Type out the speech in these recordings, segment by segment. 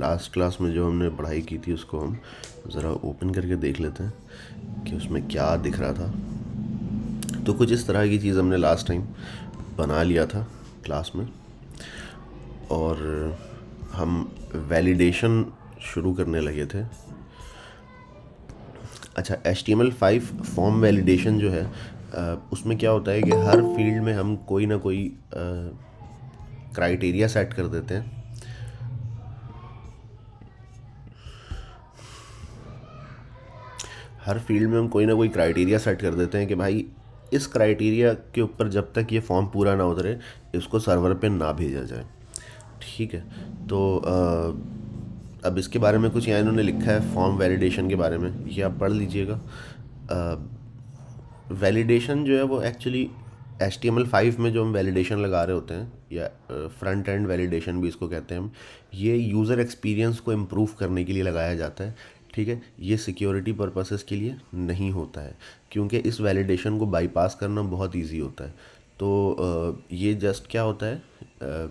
Last class में जो हमने पढ़ाई की थी उसको हम ज़रा ओपन करके देख लेते हैं कि उसमें क्या दिख रहा था तो कुछ इस तरह की चीज़ हमने लास्ट टाइम बना लिया था क्लास में और हम वैलिडेशन शुरू करने लगे थे अच्छा H T M L five form validation जो है उसमें क्या होता है कि हर फील्ड में हम कोई ना कोई क्राइटेरिया सेट कर देते हैं हर फील्ड में हम कोई ना कोई क्राइटेरिया सेट कर देते हैं कि भाई इस क्राइटेरिया के ऊपर जब तक ये फॉर्म पूरा ना उतरे इसको सर्वर पे ना भेजा जाए ठीक है तो आ, अब इसके बारे में कुछ यहाँ इन्होंने लिखा है फॉर्म वैलिडेशन के बारे में ये आप पढ़ लीजिएगा वैलिडेशन जो है वो actually S T M L five में जो हम वैलिडेशन लगा रहे होते हैं या फ्रंट एंड वैलिडेशन भी इसको कहते हैं हम ये यूज़र एक्सपीरियंस को इम्प्रूव करने के लिए लगाया जाता है ठीक है ये सिक्योरिटी पर्पसेस के लिए नहीं होता है क्योंकि इस वैलिडेशन को बाईपास करना बहुत ईजी होता है तो ये जस्ट क्या होता है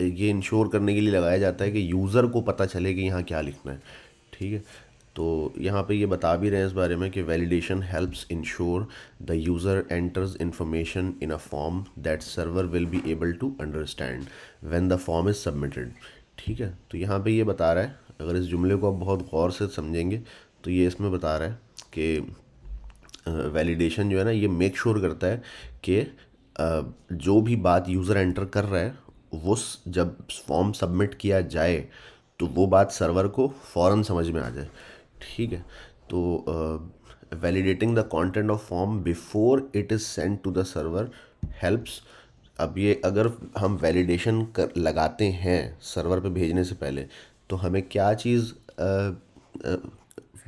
ये इंश्योर करने के लिए लगाया जाता है कि यूज़र को पता चले कि यहाँ क्या लिखना है ठीक है तो यहाँ पे ये बता भी रहे हैं इस बारे में कि validation helps ensure the user enters information in a form that server will be able to understand when the form is submitted ठीक है तो यहाँ पे ये बता रहा है अगर इस जुमले को आप बहुत गौर से समझेंगे तो ये इसमें बता रहा है कि वैलिडेशन जो है ना ये मेक श्योर sure करता है कि जो भी बात यूज़र एंटर कर रहा है वो जब फॉर्म सबमिट किया जाए तो वो बात सर्वर को फ़ौर समझ में आ जाए ठीक है तो validating the content of form before it is send to the server helps अब ये अगर हम वैलिडेशन कर लगाते हैं सर्वर पे भेजने से पहले तो हमें क्या चीज़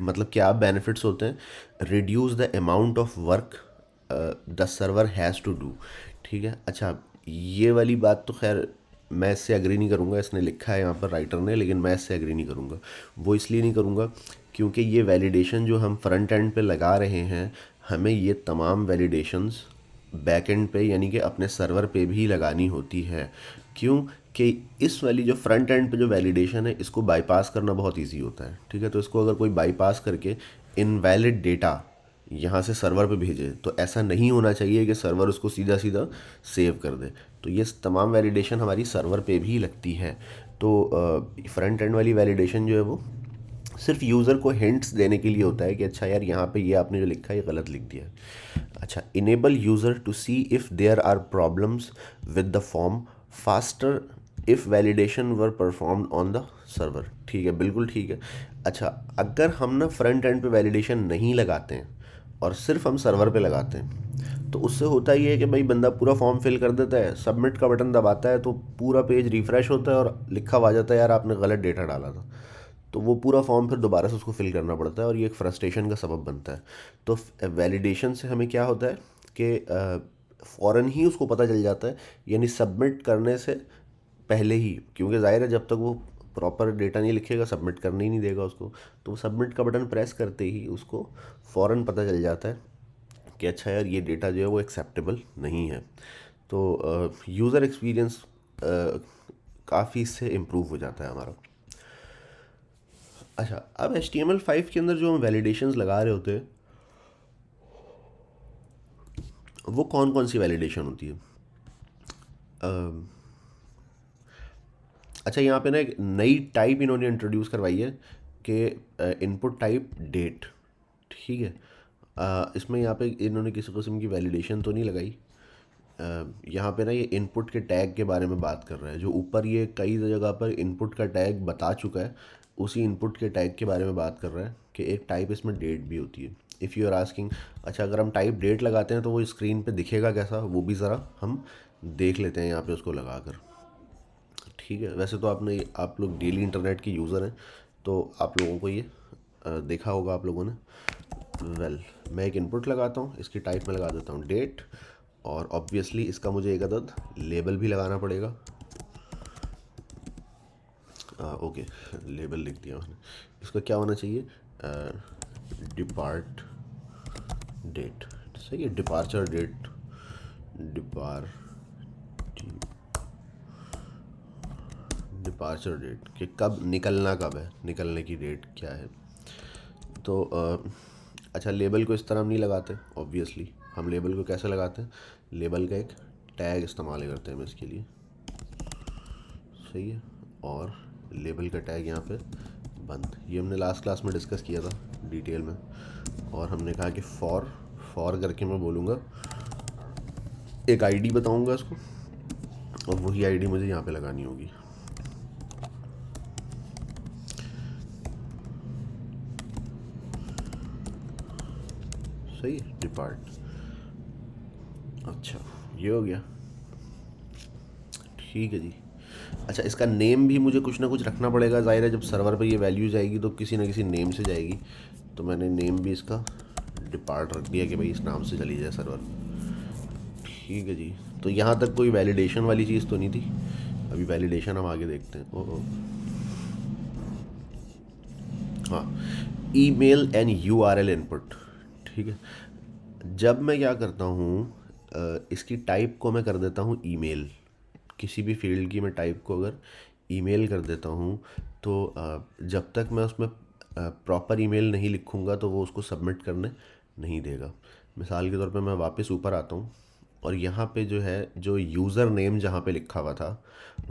मतलब क्या बेनिफिट्स होते हैं reduce the amount of work the server has to do ठीक है अच्छा ये वाली बात तो खैर मैं इससे एग्री नहीं करूँगा इसने लिखा है यहाँ पर राइटर ने लेकिन मैं इससे एग्री नहीं करूँगा वो इसलिए नहीं करूँगा क्योंकि ये वैलिडेशन जो हम फ्रंट एंड पे लगा रहे हैं हमें ये तमाम वैलिडेशंस बैक एंड पे यानी कि अपने सर्वर पे भी लगानी होती है क्यों कि इस वाली जो फ्रंट एंड पे जो वैलिडेशन है इसको बाईपास करना बहुत इजी होता है ठीक है तो इसको अगर कोई बाईपास करके इनवैलिड डेटा यहाँ से सर्वर पे भेजे तो ऐसा नहीं होना चाहिए कि सर्वर उसको सीधा सीधा सेव कर दे तो ये तमाम वैलिडेशन हमारी सर्वर पे भी लगती है तो फ्रंट एंड वाली वैलिडेशन जो है वो सिर्फ यूज़र को हिंट्स देने के लिए होता है कि अच्छा यार यहाँ पे ये आपने जो लिखा है ये गलत लिख दिया अच्छा enable user to see if there are problems with the form faster if validation were performed on the server ठीक है बिल्कुल ठीक है अच्छा अगर हम ना फ्रंट एंड पे वैलिडेशन नहीं लगाते हैं और सिर्फ हम सर्वर पे लगाते हैं तो उससे होता ये है कि भाई बंदा पूरा फॉर्म फिल कर देता है सबमिट का बटन दबाता है तो पूरा पेज रिफ़्रेश होता है और लिखा हुआ जाता है यार आपने गलत डेटा डाला था तो वो पूरा फॉर्म फिर दोबारा से उसको फिल करना पड़ता है और ये एक फ्रस्ट्रेशन का सबब बनता है तो वैलिडेशन से हमें क्या होता है कि फ़ौर ही उसको पता चल जाता है यानी सबमिट करने से पहले ही क्योंकि जाहिर है जब तक वो प्रॉपर डेटा नहीं लिखेगा सबमिट करने ही नहीं देगा उसको तो वो सबमिट का बटन प्रेस करते ही उसको फ़ौर पता चल जाता है कि अच्छा यार ये डेटा जो है वो एक्सेप्टेबल नहीं है तो यूज़र एक्सपीरियंस काफ़ी इससे इम्प्रूव हो जाता है हमारा अच्छा अब H T M L five के अंदर जो हम वैलिडेशन लगा रहे होते हैं वो कौन कौन सी वैलिडेशन होती है अच्छा यहाँ पे ना एक नई टाइप इन्होंने इंट्रोड्यूस करवाई है कि इनपुट टाइप डेट ठीक है आ, इसमें यहाँ पे इन्होंने किसी किस्म की वैलिडेशन तो नहीं लगाई यहाँ पे ना ये इनपुट के टैग के बारे में बात कर रहा है जो ऊपर ये कई जगह पर इनपुट का टैग बता चुका है उसी इनपुट के टैग के बारे में बात कर रहा है कि एक टाइप इसमें डेट भी होती है इफ़ यू आर आस्किंग अच्छा अगर हम टाइप डेट लगाते हैं तो वो स्क्रीन पे दिखेगा कैसा वो भी ज़रा हम देख लेते हैं यहाँ पे उसको लगा कर ठीक है वैसे तो आपने आप लोग डेली इंटरनेट के यूज़र हैं तो आप लोगों को ये देखा होगा आप लोगों ने वेल well, मैं एक इनपुट लगाता हूँ इसकी टाइप में लगा देता हूँ डेट और ऑब्वियसली इसका मुझे एक अदद लेबल भी लगाना पड़ेगा आ, ओके लेबल लिख दिया मैंने इसका क्या होना चाहिए डिपार्ट डेट सही है departure date depart departure date कि कब निकलना कब है निकलने की डेट क्या है तो आ, अच्छा लेबल को इस तरह हम नहीं लगाते ऑब्वियसली हम लेबल को कैसे लगाते हैं लेबल का एक टैग इस्तेमाल करते हैं हम इसके लिए सही है और लेबल का टैग यहाँ पे बंद ये हमने लास्ट क्लास में डिस्कस किया था डिटेल में और हमने कहा कि फॉर फॉर करके मैं बोलूँगा एक आईडी बताऊँगा इसको और वही आईडी मुझे यहाँ पे लगानी होगी सही है डिपार्ट अच्छा ये हो गया ठीक है जी अच्छा इसका नेम भी मुझे कुछ ना कुछ रखना पड़ेगा ज़ाहिर है जब सर्वर पर ये वैल्यू जाएगी तो किसी ना किसी नेम से जाएगी तो मैंने नेम भी इसका डिपार्ट रख दिया कि भाई इस नाम से चली जाए सर्वर ठीक है जी तो यहाँ तक कोई वैलिडेशन वाली चीज़ तो नहीं थी अभी वैलिडेशन हम आगे देखते हैं ओ, ओ। हाँ email and U R L input ठीक है जब मैं क्या करता हूँ इसकी टाइप को मैं कर देता हूँ ईमेल किसी भी फील्ड की मैं टाइप को अगर ईमेल कर देता हूँ तो जब तक मैं उसमें प्रॉपर ईमेल नहीं लिखूँगा तो वो उसको सबमिट करने नहीं देगा मिसाल के तौर पे मैं वापस ऊपर आता हूँ और यहाँ पे जो है जो यूज़र नेम जहाँ पे लिखा हुआ था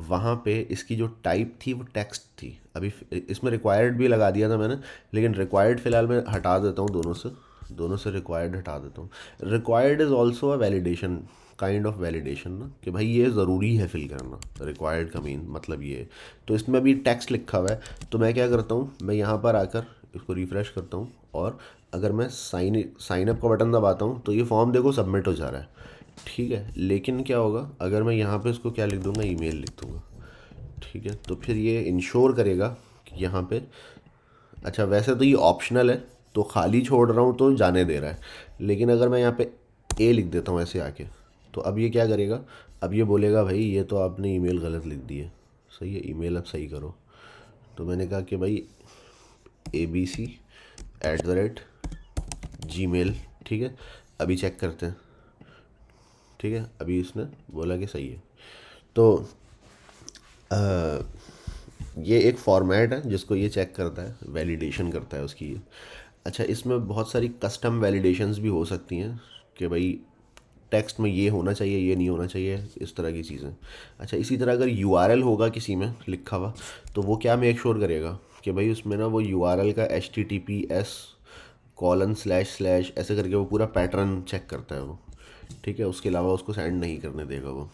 वहाँ पे इसकी जो टाइप थी वो टेक्स्ट थी अभी इसमें रिक्वायर्ड भी लगा दिया था मैंने लेकिन रिक्वायर्ड फ़िलहाल मैं हटा देता हूँ दोनों से दोनों से रिक्वायर्ड हटा देता हूँ required is also a validation kind of validation ना कि भाई ये ज़रूरी है फिल करना रिक्वायर्ड का मीन मतलब ये तो इसमें भी टैक्स लिखा हुआ है तो मैं क्या करता हूँ मैं यहाँ पर आकर इसको रिफ़्रेश करता हूँ और अगर मैं साइन साइन अप का बटन दबाता हूँ तो ये फॉर्म देखो सबमिट हो जा रहा है ठीक है लेकिन क्या होगा अगर मैं यहाँ पे इसको क्या लिख दूँगा ईमेल लिख दूँगा ठीक है तो फिर ये इंश्योर करेगा कि यहाँ पे अच्छा वैसे तो ये ऑप्शनल है तो खाली छोड़ रहा हूँ तो जाने दे रहा है लेकिन अगर मैं यहाँ पे ए लिख देता हूँ ऐसे आके तो अब ये क्या करेगा अब ये बोलेगा भाई ये तो आपने ईमेल गलत लिख दी है सही है ईमेल अब सही करो तो मैंने कहा कि भाई A B C at the rate Gmail ठीक है अभी चेक करते हैं ठीक है अभी इसने बोला कि सही है तो आ, ये एक फॉर्मेट है जिसको ये चेक करता है वैलिडेशन करता है उसकी ये अच्छा इसमें बहुत सारी कस्टम वैलिडेशंस भी हो सकती हैं कि भाई टेक्स्ट में ये होना चाहिए ये नहीं होना चाहिए इस तरह की चीज़ें अच्छा इसी तरह अगर यू होगा किसी में लिखा हुआ तो वो क्या मेक श्योर करेगा कि भाई उसमें ना वो यू का H T colon slash slash ऐसे करके वो पूरा पैटर्न चेक करता है वो ठीक है उसके अलावा उसको सेंड नहीं करने देगा वो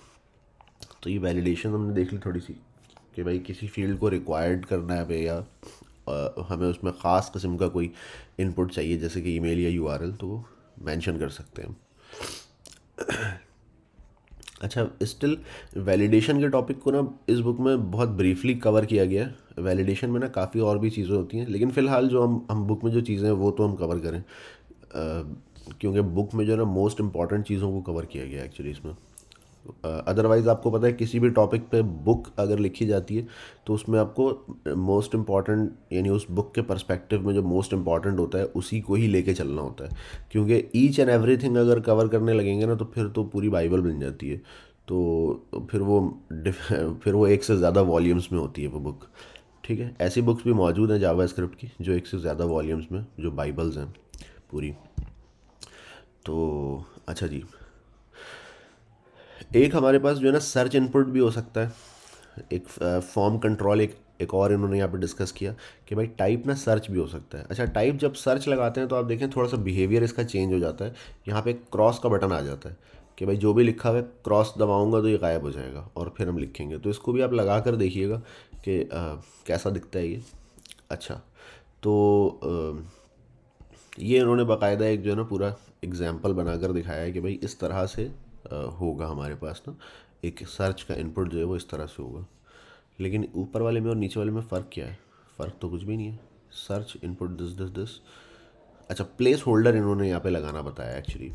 तो ये वैलिडेशन हमने देख ली थोड़ी सी कि भाई किसी फील्ड को रिक्वायर्ड करना है भैया या हमें उसमें ख़ास किस्म का कोई इनपुट चाहिए जैसे कि ईमेल या यूआरएल तो वो मेंशन कर सकते हैं अच्छा स्टिल वैलिडेशन के टॉपिक को ना इस बुक में बहुत ब्रीफली कवर किया गया है वैलिडेशन में ना काफ़ी और भी चीज़ें होती हैं लेकिन फ़िलहाल जो हम हम बुक में जो चीज़ें हैं वो तो हम कवर करें क्योंकि बुक में जो है ना मोस्ट इंपॉर्टेंट चीज़ों को कवर किया गया एक्चुअली इसमें अदरवाइज़ आपको पता है किसी भी टॉपिक पे बुक अगर लिखी जाती है तो उसमें आपको मोस्ट इम्पॉर्टेंट यानी उस बुक के पर्सपेक्टिव में जो मोस्ट इम्पॉर्टेंट होता है उसी को ही लेके चलना होता है क्योंकि ईच एंड एवरीथिंग अगर कवर करने लगेंगे ना तो फिर तो पूरी बाइबल बन जाती है तो फिर वो फिर वो एक से ज़्यादा वॉल्यूम्स में होती है वो बुक ठीक है ऐसी बुक्स भी मौजूद हैं जावा स्क्रिप्ट की जो एक से ज़्यादा वॉल्यूम्स में जो बाइबल्स हैं पूरी तो अच्छा जी एक हमारे पास जो है ना सर्च इनपुट भी हो सकता है एक फॉर्म कंट्रोल एक एक और इन्होंने यहाँ पे डिस्कस किया कि भाई टाइप ना सर्च भी हो सकता है अच्छा टाइप जब सर्च लगाते हैं तो आप देखें थोड़ा सा बिहेवियर इसका चेंज हो जाता है यहाँ पे क्रॉस का बटन आ जाता है कि भाई जो भी लिखा हुआ है क्रॉस दबाऊंगा तो ये गायब हो जाएगा और फिर हम लिखेंगे तो इसको भी आप लगा कर देखिएगा कि आ, कैसा दिखता है ये अच्छा तो आ, ये इन्होंने बाकायदा एक जो है ना पूरा एग्जाम्पल बनाकर दिखाया है कि भाई इस तरह से होगा हमारे पास ना एक सर्च का इनपुट जो है वो इस तरह से होगा लेकिन ऊपर वाले में और नीचे वाले में फ़र्क क्या है फ़र्क तो कुछ भी नहीं है search input this this this अच्छा प्लेस होल्डर इन्होंने यहाँ पे लगाना बताया एक्चुअली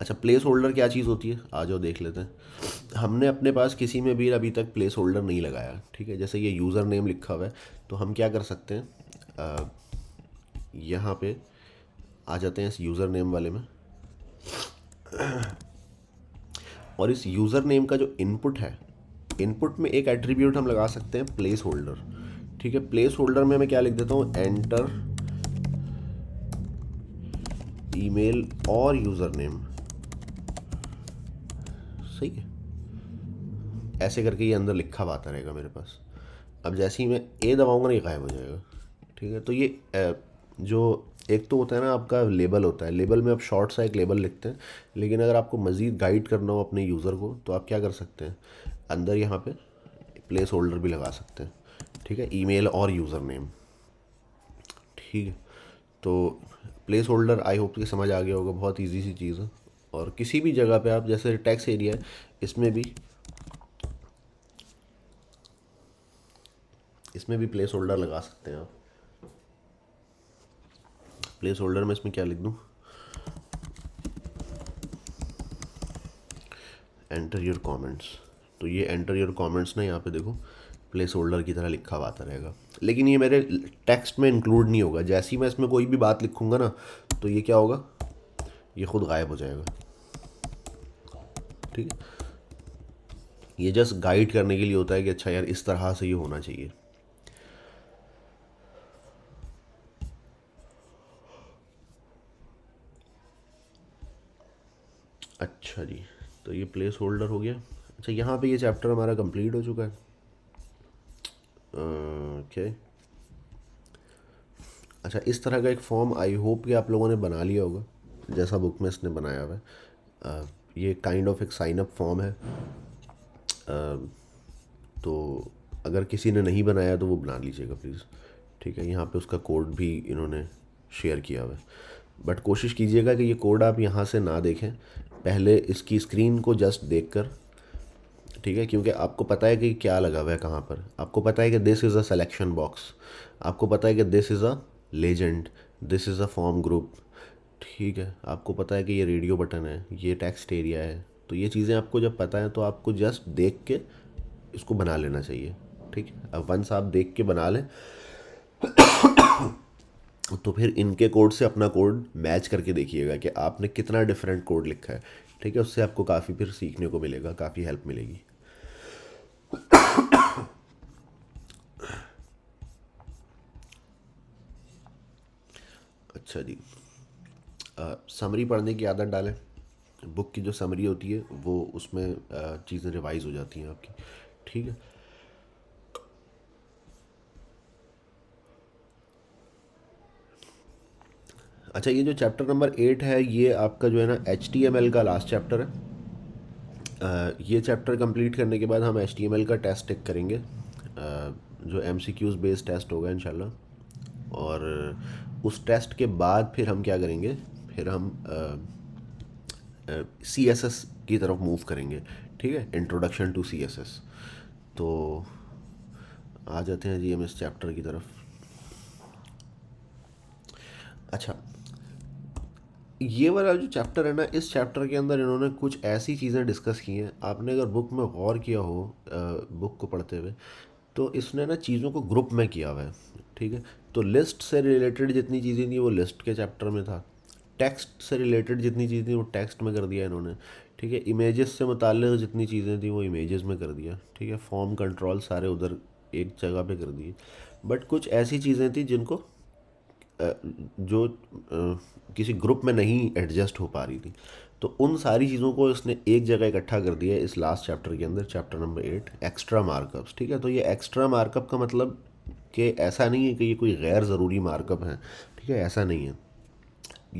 अच्छा प्लेस होल्डर क्या चीज़ होती है आ जाओ देख लेते हैं हमने अपने पास किसी में भी अभी तक प्लेस होल्डर नहीं लगाया ठीक है जैसे ये यूज़र नेम लिखा हुआ है तो हम क्या कर सकते हैं यहाँ पे आ जाते हैं इस यूज़र नेम वाले में और इस यूज़र नेम का जो इनपुट है इनपुट में एक एट्रीब्यूट हम लगा सकते हैं प्लेस होल्डर ठीक है प्लेस होल्डर में मैं क्या लिख देता हूँ एंटर ईमेल और यूज़र नेम सही है ऐसे करके ये अंदर लिखा हुआ आता रहेगा मेरे पास अब जैसे ही मैं ए दबाऊंगा ये गायब हो जाएगा ठीक है तो ये जो एक तो होता है ना आपका लेबल होता है लेबल में आप शॉर्ट सा एक लेबल लिखते हैं लेकिन अगर आपको मज़ीद गाइड करना हो अपने यूज़र को तो आप क्या कर सकते हैं अंदर यहाँ पे प्लेस होल्डर भी लगा सकते हैं ठीक है ईमेल और यूज़र नेम ठीक है तो प्लेस होल्डर आई होप कि समझ आ गया होगा बहुत ईजी सी चीज़ है और किसी भी जगह पे आप जैसे टैक्स एरिया है इसमें भी इसमें भी प्लेस होल्डर लगा सकते हैं आप प्लेस होल्डर में इसमें क्या लिख दूँ एंटर योर कॉमेंट्स तो ये एंटर योर कॉमेंट्स ना यहाँ पे देखो प्लेस होल्डर की तरह लिखा हुआ आता रहेगा लेकिन ये मेरे टेक्स्ट में इंक्लूड नहीं होगा जैसे ही मैं इसमें कोई भी बात लिखूँगा ना तो ये क्या होगा ये खुद गायब हो जाएगा ठीक है ये जस्ट गाइड करने के लिए होता है कि अच्छा यार इस तरह से ये होना चाहिए अच्छा जी तो ये प्लेस होल्डर हो गया अच्छा यहाँ पे ये चैप्टर हमारा कंप्लीट हो चुका है ओके अच्छा इस तरह का एक फॉर्म आई होप कि आप लोगों ने बना लिया होगा जैसा बुक में इसने बनाया हुआ है ये काइंड ऑफ एक साइन अप फॉर्म है आ, तो अगर किसी ने नहीं बनाया तो वो बना लीजिएगा प्लीज़ ठीक है यहाँ पे उसका कोड भी इन्होंने शेयर किया हुआ है बट कोशिश कीजिएगा कि ये कोड आप यहाँ से ना देखें पहले इसकी स्क्रीन को जस्ट देख कर ठीक है क्योंकि आपको पता है कि क्या लगा हुआ है कहाँ पर आपको पता है कि this is a selection box आपको पता है कि this is a legend this is a form group ठीक है आपको पता है कि ये रेडियो बटन है ये टेक्स्ट एरिया है तो ये चीज़ें आपको जब पता है तो आपको जस्ट देख के इसको बना लेना चाहिए ठीक है अब वंस आप देख के बना लें तो, तो फिर इनके कोड से अपना कोड मैच करके देखिएगा कि आपने कितना डिफरेंट कोड लिखा है ठीक है उससे आपको काफ़ी फिर सीखने को मिलेगा काफ़ी हेल्प मिलेगी अच्छा जी समरी पढ़ने की आदत डालें बुक की जो समरी होती है वो उसमें चीज़ें रिवाइज़ हो जाती हैं आपकी ठीक है अच्छा ये जो चैप्टर नंबर एट है ये आपका जो है ना एच का लास्ट चैप्टर है ये चैप्टर कंप्लीट करने के बाद हम एच का टेस्ट टेक करेंगे जो M C Qs based test होगा इन और उस टेस्ट के बाद फिर हम क्या करेंगे फिर हम सी एस एस की तरफ मूव करेंगे ठीक है introduction to C S S तो आ जाते हैं जी हम इस चैप्टर की तरफ अच्छा ये वाला जो चैप्टर है ना इस चैप्टर के अंदर इन्होंने कुछ ऐसी चीज़ें डिस्कस की हैं आपने अगर बुक में गौर किया हो बुक को पढ़ते हुए तो इसने ना चीज़ों को ग्रुप में किया हुआ है ठीक है तो लिस्ट से रिलेटेड जितनी चीज़ें थी वो लिस्ट के चैप्टर में था टेक्स्ट से रिलेटेड जितनी चीज़ थी वो टेक्स्ट में कर दिया इन्होंने ठीक है इमेजेस से मुतल जितनी चीज़ें थी वो इमेजेस में कर दिया ठीक है फॉर्म कंट्रोल सारे उधर एक जगह पे कर दिए बट कुछ ऐसी चीज़ें थी जिनको जो किसी ग्रुप में नहीं एडजस्ट हो पा रही थी तो उन सारी चीज़ों को इसने एक जगह इकट्ठा कर दिया इस लास्ट चैप्टर के अंदर chapter number eight extra markups ठीक है तो ये एक्स्ट्रा मार्कअप का मतलब कि ऐसा नहीं है कि ये कोई गैर ज़रूरी मार्कअप है ठीक है ऐसा नहीं है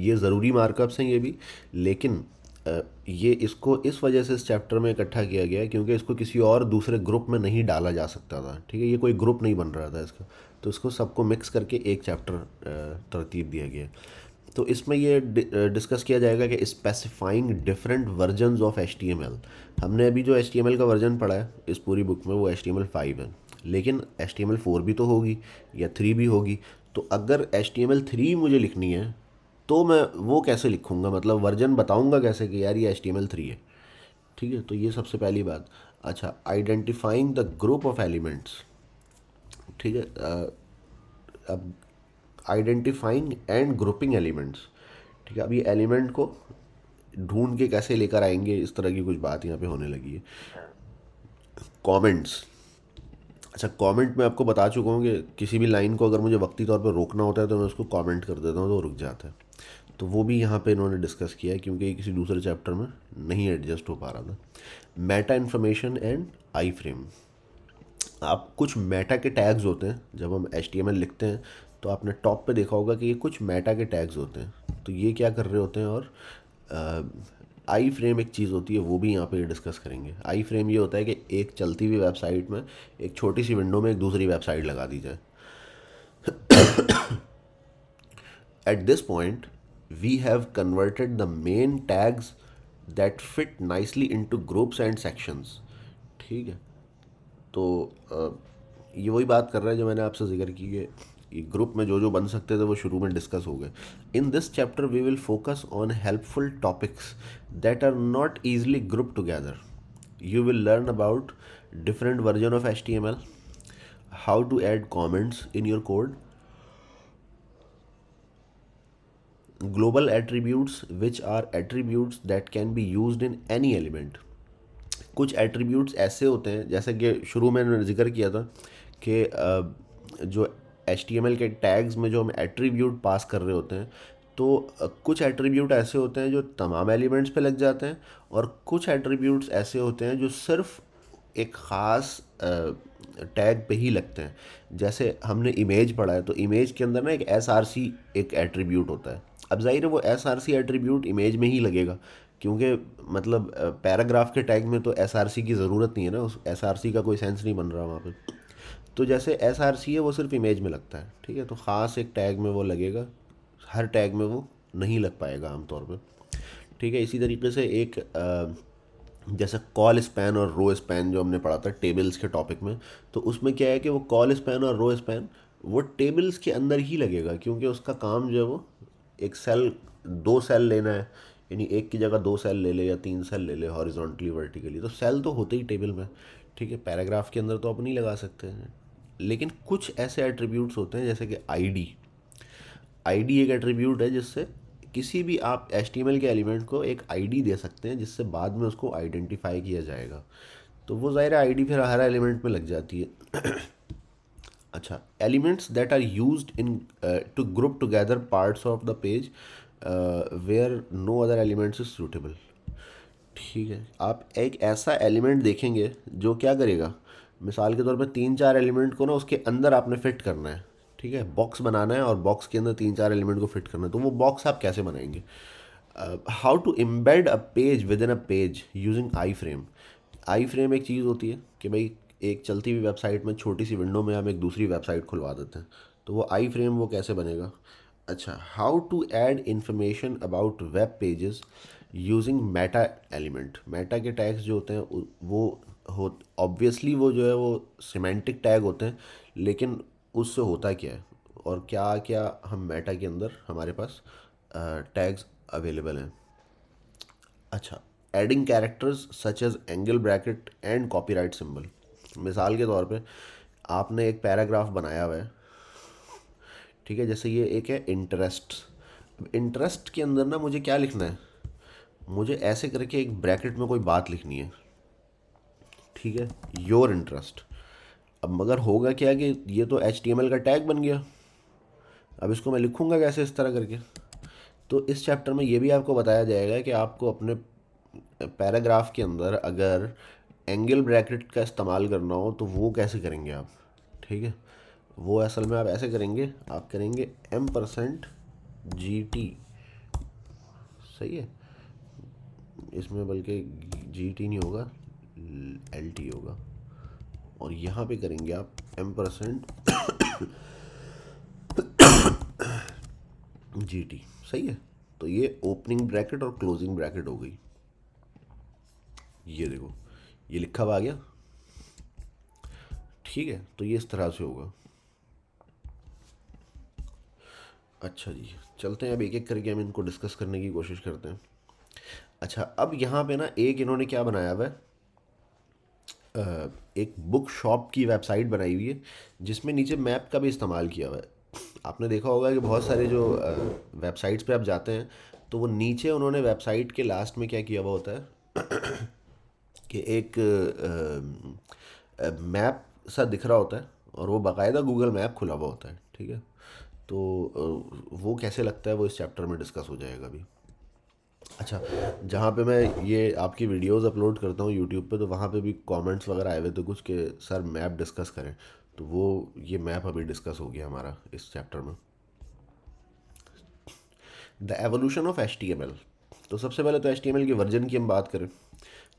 ये ज़रूरी मार्कअप्स हैं ये भी लेकिन ये इसको इस वजह से इस चैप्टर में इकट्ठा किया गया है क्योंकि इसको किसी और दूसरे ग्रुप में नहीं डाला जा सकता था ठीक है ये कोई ग्रुप नहीं बन रहा था इसका तो इसको सबको मिक्स करके एक चैप्टर तरतीब दिया गया तो इसमें ये डिस्कस किया जाएगा कि specifying different versions of H हमने अभी जो एच का वर्जन पढ़ा है इस पूरी बुक में वो एच टी है लेकिन एच टी भी तो होगी या थ्री भी होगी तो अगर एच टी मुझे लिखनी है तो मैं वो कैसे लिखूँगा मतलब वर्जन बताऊँगा कैसे कि यार ये एच टी है ठीक है तो ये सबसे पहली बात अच्छा identifying the group of elements ठीक है अब आइडेंटिफाइंग एंड ग्रुपिंग एलिमेंट्स ठीक है अब ये एलिमेंट को ढूंढ के कैसे लेकर आएंगे इस तरह की कुछ बात यहाँ पे होने लगी है कमेंट्स अच्छा कमेंट मैं आपको बता चुका हूँ कि किसी भी लाइन को अगर मुझे वक्ती तौर पर रोकना होता है तो मैं उसको कमेंट कर देता हूँ तो रुक जाता है तो वो भी यहाँ पे इन्होंने डिस्कस किया है क्योंकि ये किसी दूसरे चैप्टर में नहीं एडजस्ट हो पा रहा था meta information and iframe आप कुछ मेटा के टैग्स होते हैं जब हम एच लिखते हैं तो आपने टॉप पे देखा होगा कि ये कुछ मेटा के टैग्स होते हैं तो ये क्या कर रहे होते हैं और आई फ्रेम एक चीज़ होती है वो भी यहाँ पे डिस्कस करेंगे आई फ्रेम ये होता है कि एक चलती हुई वेबसाइट में एक छोटी सी विंडो में एक दूसरी वेबसाइट लगा दी जाए this point we have converted the main tags that fit nicely into groups and sections ठीक है तो ये वही बात कर रहा है जो मैंने आपसे जिक्र की है ग्रुप में जो जो बन सकते थे वो शुरू में डिस्कस हो गए in this chapter we will focus on helpful topics that are not easily group together you will learn about different version of H T M L how to add comments in your code global attributes which are attributes that can be use in any element कुछ attributes ऐसे होते हैं जैसे कि शुरू में मैंने जिक्र किया था कि जो एच के टैग्स में जो हम एट्रीब्यूट पास कर रहे होते हैं तो कुछ एट्रीब्यूट ऐसे होते हैं जो तमाम एलिमेंट्स पे लग जाते हैं और कुछ एट्रीब्यूट्स ऐसे होते हैं जो सिर्फ एक ख़ास टैग पे ही लगते हैं जैसे हमने इमेज पढ़ा है तो इमेज के अंदर ना एक एस एक एट्रीब्यूट होता है अब ज़ाहिर है वो एस एट्रीब्यूट इमेज में ही लगेगा क्योंकि मतलब पैराग्राफ के टैग में तो एस की ज़रूरत नहीं है ना उस एस का कोई सेंस नहीं बन रहा वहाँ पर तो जैसे एस है वो सिर्फ इमेज में लगता है ठीक है तो ख़ास एक टैग में वो लगेगा हर टैग में वो नहीं लग पाएगा आमतौर पर ठीक है इसी तरीके से एक जैसे कॉल स्पैन और रो स्पैन जो हमने पढ़ा था टेबल्स के टॉपिक में तो उसमें क्या है कि वो कॉल स्पैन और रो स्पैन वो टेबल्स के अंदर ही लगेगा क्योंकि उसका काम जो है वो एक सेल दो सेल लेना है यानी एक की जगह दो सेल ले ले या तीन सेल ले ले हॉरिजॉन्टली वर्टिकली तो सेल तो होते ही टेबल में ठीक है पैराग्राफ के अंदर तो आप नहीं लगा सकते हैं लेकिन कुछ ऐसे एट्रीब्यूट्स होते हैं जैसे कि आईडी आईडी एक एट्रीब्यूट है जिससे किसी भी आप एच के एलिमेंट को एक आईडी दे सकते हैं जिससे बाद में उसको आइडेंटिफाई किया जाएगा तो वो ज़ाहिर आईडी फिर हर एलिमेंट में लग जाती है अच्छा elements that are used in to group together parts of the page where no other elements is suitable ठीक है आप एक ऐसा एलिमेंट देखेंगे जो क्या करेगा मिसाल के तौर पर तीन चार एलिमेंट को ना उसके अंदर आपने फिट करना है ठीक है बॉक्स बनाना है और बॉक्स के अंदर तीन चार एलिमेंट को फिट करना है तो वो बॉक्स आप कैसे बनाएंगे how to embed a page within a page using iframe iframe एक चीज़ होती है कि भाई एक चलती हुई वेबसाइट में छोटी सी विंडो में हम एक दूसरी वेबसाइट खुलवा देते हैं तो वो आई फ्रेम वो कैसे बनेगा अच्छा how to add information about web pages using meta element meta के टैग्स जो होते हैं वो हो ऑब्वियसली वो जो है वो सीमेंटिक टैग होते हैं लेकिन उससे होता क्या है और क्या क्या हम मेटा के अंदर हमारे पास टैग्स अवेलेबल हैं अच्छा adding characters such as angle bracket and copyright symbol मिसाल के तौर पे आपने एक पैराग्राफ बनाया हुआ है ठीक है जैसे ये एक है इंटरेस्ट इंटरेस्ट के अंदर ना मुझे क्या लिखना है मुझे ऐसे करके एक ब्रैकेट में कोई बात लिखनी है ठीक है योर इंटरेस्ट अब मगर होगा क्या कि ये तो एच का टैग बन गया अब इसको मैं लिखूँगा कैसे इस तरह करके तो इस चैप्टर में ये भी आपको बताया जाएगा कि आपको अपने पैराग्राफ के अंदर अगर एंगल ब्रैकेट का इस्तेमाल करना हो तो वो कैसे करेंगे आप ठीक है वो असल में आप ऐसे करेंगे आप करेंगे एम परसेंट जी टी सही है इसमें बल्कि जी टी नहीं होगा एल टी होगा और यहाँ पे करेंगे आप एम परसेंट जी टी सही है तो ये ओपनिंग ब्रैकेट और क्लोजिंग ब्रैकेट हो गई ये देखो ये लिखा हुआ आ गया ठीक है तो ये इस तरह से होगा अच्छा जी चलते हैं अब एक एक करके हम इनको डिस्कस करने की कोशिश करते हैं अच्छा अब यहाँ पे ना एक इन्होंने क्या बनाया हुआ है एक बुक शॉप की वेबसाइट बनाई हुई है जिसमें नीचे मैप का भी इस्तेमाल किया हुआ है आपने देखा होगा कि बहुत सारे जो वेबसाइट्स पे आप जाते हैं तो वो नीचे उन्होंने वेबसाइट के लास्ट में क्या किया हुआ होता है कि एक मैप सा दिख रहा होता है और वो बाकायदा गूगल मैप खुला हुआ होता है ठीक है तो वो कैसे लगता है वो इस चैप्टर में डिस्कस हो जाएगा अभी अच्छा जहाँ पे मैं ये आपकी वीडियोस अपलोड करता हूँ यूट्यूब पे तो वहाँ पे भी कमेंट्स वगैरह आए हुए थे कुछ के सर मैप डिस्कस करें तो वो ये मैप अभी डिस्कस हो गया हमारा इस चैप्टर में द एवोल्यूशन ऑफ एच तो सबसे पहले तो एच के वर्जन की हम बात करें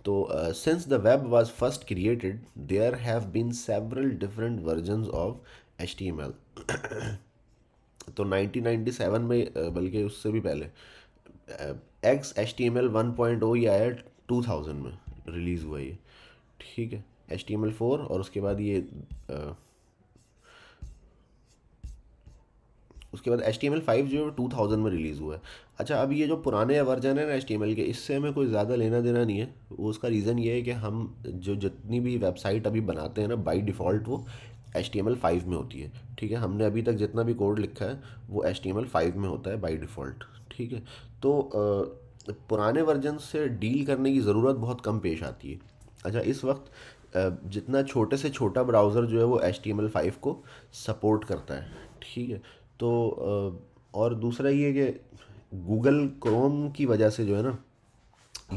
तो since the web was first created there have been several different version of H तो 1997 में बल्कि उससे भी पहले X H T M L one point O ये आया टू थाउजेंड में रिलीज़ हुआ ये ठीक है H T M L four और उसके बाद ये आ, उसके बाद H T M L five जो है टू थाउजेंड में रिलीज़ हुआ है अच्छा अब ये जो पुराने वर्जन है ना एच टी एम एल के इससे हमें कोई ज़्यादा लेना देना नहीं है वो उसका रीज़न ये है कि हम जो जितनी भी वेबसाइट अभी बनाते हैं ना बाई डिफ़ॉल्ट वो H T M L five में होती है ठीक है हमने अभी तक जितना भी कोड लिखा है वो H T M L five में होता है बाई डिफ़ॉल्ट ठीक है तो आ, पुराने वर्जन से डील करने की ज़रूरत बहुत कम पेश आती है अच्छा इस वक्त जितना छोटे से छोटा ब्राउज़र जो है वो H T M L five को सपोर्ट करता है ठीक है तो और दूसरा ये कि गूगल क्रोम की वजह से जो है ना